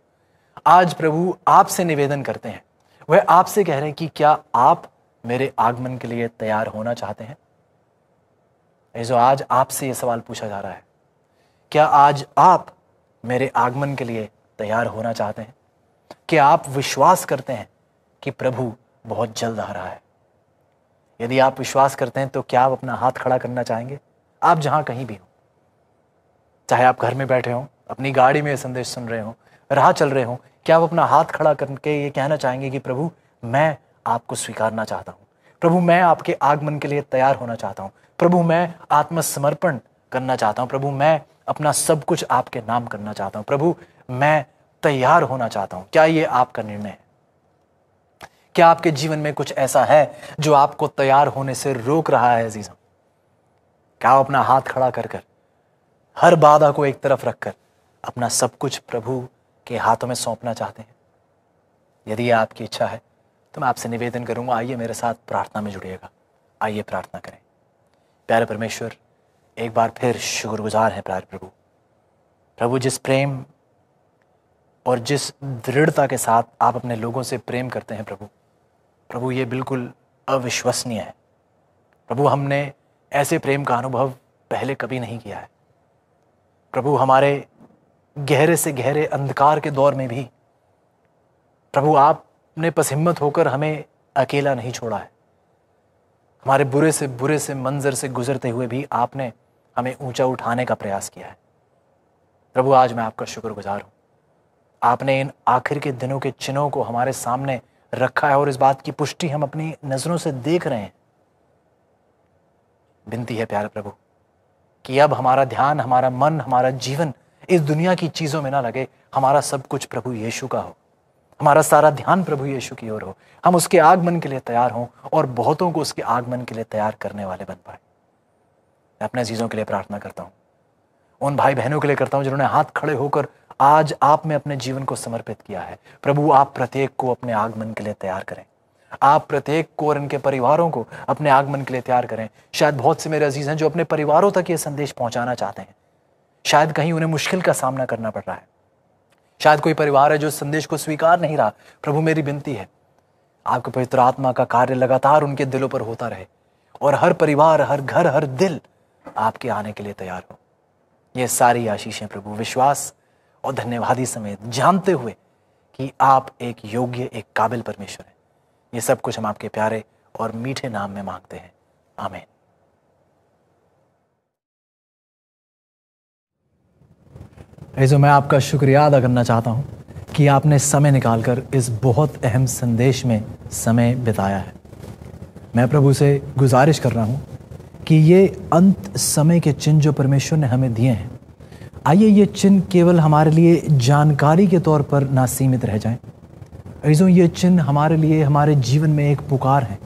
आज प्रभु आपसे निवेदन करते हैं वह आपसे कह रहे हैं कि क्या आप मेरे आगमन के लिए तैयार होना चाहते हैं जो आज आपसे ये सवाल पूछा जा रहा है क्या आज आप मेरे आगमन के लिए तैयार होना चाहते हैं क्या आप विश्वास करते हैं कि प्रभु बहुत जल्द आ रहा है यदि आप विश्वास करते हैं तो क्या आप अपना हाथ खड़ा करना चाहेंगे आप जहां कहीं भी हो चाहे आप घर में बैठे हों अपनी गाड़ी में संदेश सुन रहे हों राह चल रहे हों क्या आप अपना हाथ खड़ा करके ये कहना चाहेंगे कि प्रभु मैं आपको स्वीकारना चाहता हूँ प्रभु मैं आपके आगमन के लिए तैयार होना चाहता हूँ प्रभु मैं आत्मसमर्पण करना चाहता हूँ प्रभु मैं अपना सब कुछ आपके नाम करना चाहता हूँ प्रभु मैं तैयार होना चाहता हूँ क्या ये आपका निर्णय है क्या आपके जीवन में कुछ ऐसा है जो आपको तैयार होने से रोक रहा है अजीजम क्या अपना हाथ खड़ा कर कर हर बाधा को एक तरफ रखकर अपना सब कुछ प्रभु के हाथों में सौंपना चाहते हैं यदि आपकी इच्छा है तो मैं आपसे निवेदन करूंगा आइए मेरे साथ प्रार्थना में जुड़िएगा आइए प्रार्थना करें प्यारे परमेश्वर एक बार फिर शुक्रगुजार हैं प्यारे प्रभु प्रभु जिस प्रेम और जिस दृढ़ता के साथ आप अपने लोगों से प्रेम करते हैं प्रभु प्रभु ये बिल्कुल अविश्वसनीय है प्रभु हमने ऐसे प्रेम का अनुभव पहले कभी नहीं किया है प्रभु हमारे गहरे से गहरे अंधकार के दौर में भी प्रभु आपने हिम्मत होकर हमें अकेला नहीं छोड़ा है हमारे बुरे से बुरे से मंजर से गुजरते हुए भी आपने हमें ऊंचा उठाने का प्रयास किया है प्रभु आज मैं आपका शुक्रगुजार हूं आपने इन आखिर के दिनों के चिन्हों को हमारे सामने रखा है और इस बात की पुष्टि हम अपनी नज़रों से देख रहे हैं विनती है प्यारे प्रभु कि अब हमारा ध्यान हमारा मन हमारा जीवन इस दुनिया की चीज़ों में ना लगे हमारा सब कुछ प्रभु यीशु का हो हमारा सारा ध्यान प्रभु यीशु की ओर हो हम उसके आगमन के लिए तैयार हों और बहुतों को उसके आगमन के लिए तैयार करने वाले बन पाए मैं अपने अजीज़ों के लिए प्रार्थना करता हूँ उन भाई बहनों के लिए करता हूँ जिन्होंने हाथ खड़े होकर आज आप में अपने जीवन को समर्पित किया है प्रभु आप प्रत्येक को अपने आगमन के लिए तैयार करें आप प्रत्येक को और इनके परिवारों को अपने आगमन के लिए तैयार करें शायद बहुत से मेरे अजीज़ हैं जो अपने परिवारों तक ये संदेश पहुंचाना चाहते हैं शायद कहीं उन्हें मुश्किल का सामना करना पड़ रहा है शायद कोई परिवार है जो संदेश को स्वीकार नहीं रहा प्रभु मेरी विनती है आपके पवित्र आत्मा का कार्य लगातार उनके दिलों पर होता रहे और हर परिवार हर घर हर दिल आपके आने के लिए तैयार हो ये सारी आशीषें प्रभु विश्वास और धन्यवादी समेत जानते हुए कि आप एक योग्य एक काबिल परमेश्वर हैं ये सब कुछ हम आपके प्यारे और मीठे नाम में मांगते हैं आमेन ऐसे मैं आपका शुक्रिया अदा करना चाहता हूँ कि आपने समय निकालकर इस बहुत अहम संदेश में समय बिताया है मैं प्रभु से गुजारिश कर रहा हूँ कि ये अंत समय के चिन्ह जो परमेश्वर ने हमें दिए हैं आइए ये चिन्ह केवल हमारे लिए जानकारी के तौर पर ना सीमित रह जाएं। ऐसों ये चिन्ह हमारे लिए हमारे जीवन में एक पुकार है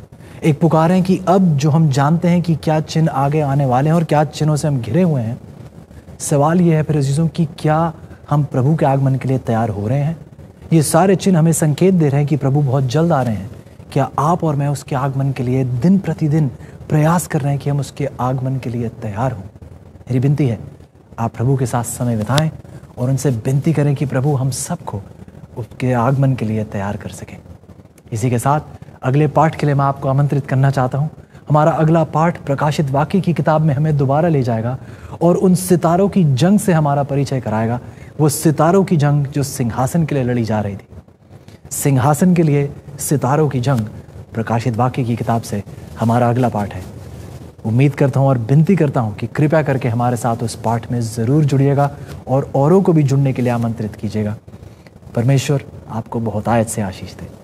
एक पुकार है कि अब जो हम जानते हैं कि क्या चिन्ह आगे आने वाले हैं और क्या चिन्हों से हम घिरे हुए हैं सवाल ये है फिर अजीज़ों की क्या हम प्रभु के आगमन के लिए तैयार हो रहे हैं ये सारे चिन्ह हमें संकेत दे रहे हैं कि प्रभु बहुत जल्द आ रहे हैं क्या आप और मैं उसके आगमन के लिए दिन प्रतिदिन प्रयास कर रहे हैं कि हम उसके आगमन के लिए तैयार हों मेरी विनती है आप प्रभु के साथ समय बिताएं और उनसे विनती करें कि प्रभु हम सबको उसके आगमन के लिए तैयार कर सकें इसी के साथ अगले पाठ के लिए मैं आपको आमंत्रित करना चाहता हूँ हमारा अगला पाठ प्रकाशित वाक्य की किताब में हमें दोबारा ले जाएगा और उन सितारों की जंग से हमारा परिचय कराएगा वो सितारों की जंग जो सिंहासन के लिए लड़ी जा रही थी सिंहासन के लिए सितारों की जंग प्रकाशित वाक्य की किताब से हमारा अगला पाठ है उम्मीद करता हूँ और विनती करता हूँ कि कृपया करके हमारे साथ उस पाठ में ज़रूर जुड़िएगा और औरों को भी जुड़ने के लिए आमंत्रित कीजिएगा परमेश्वर आपको बहुत आयत से आशीष दें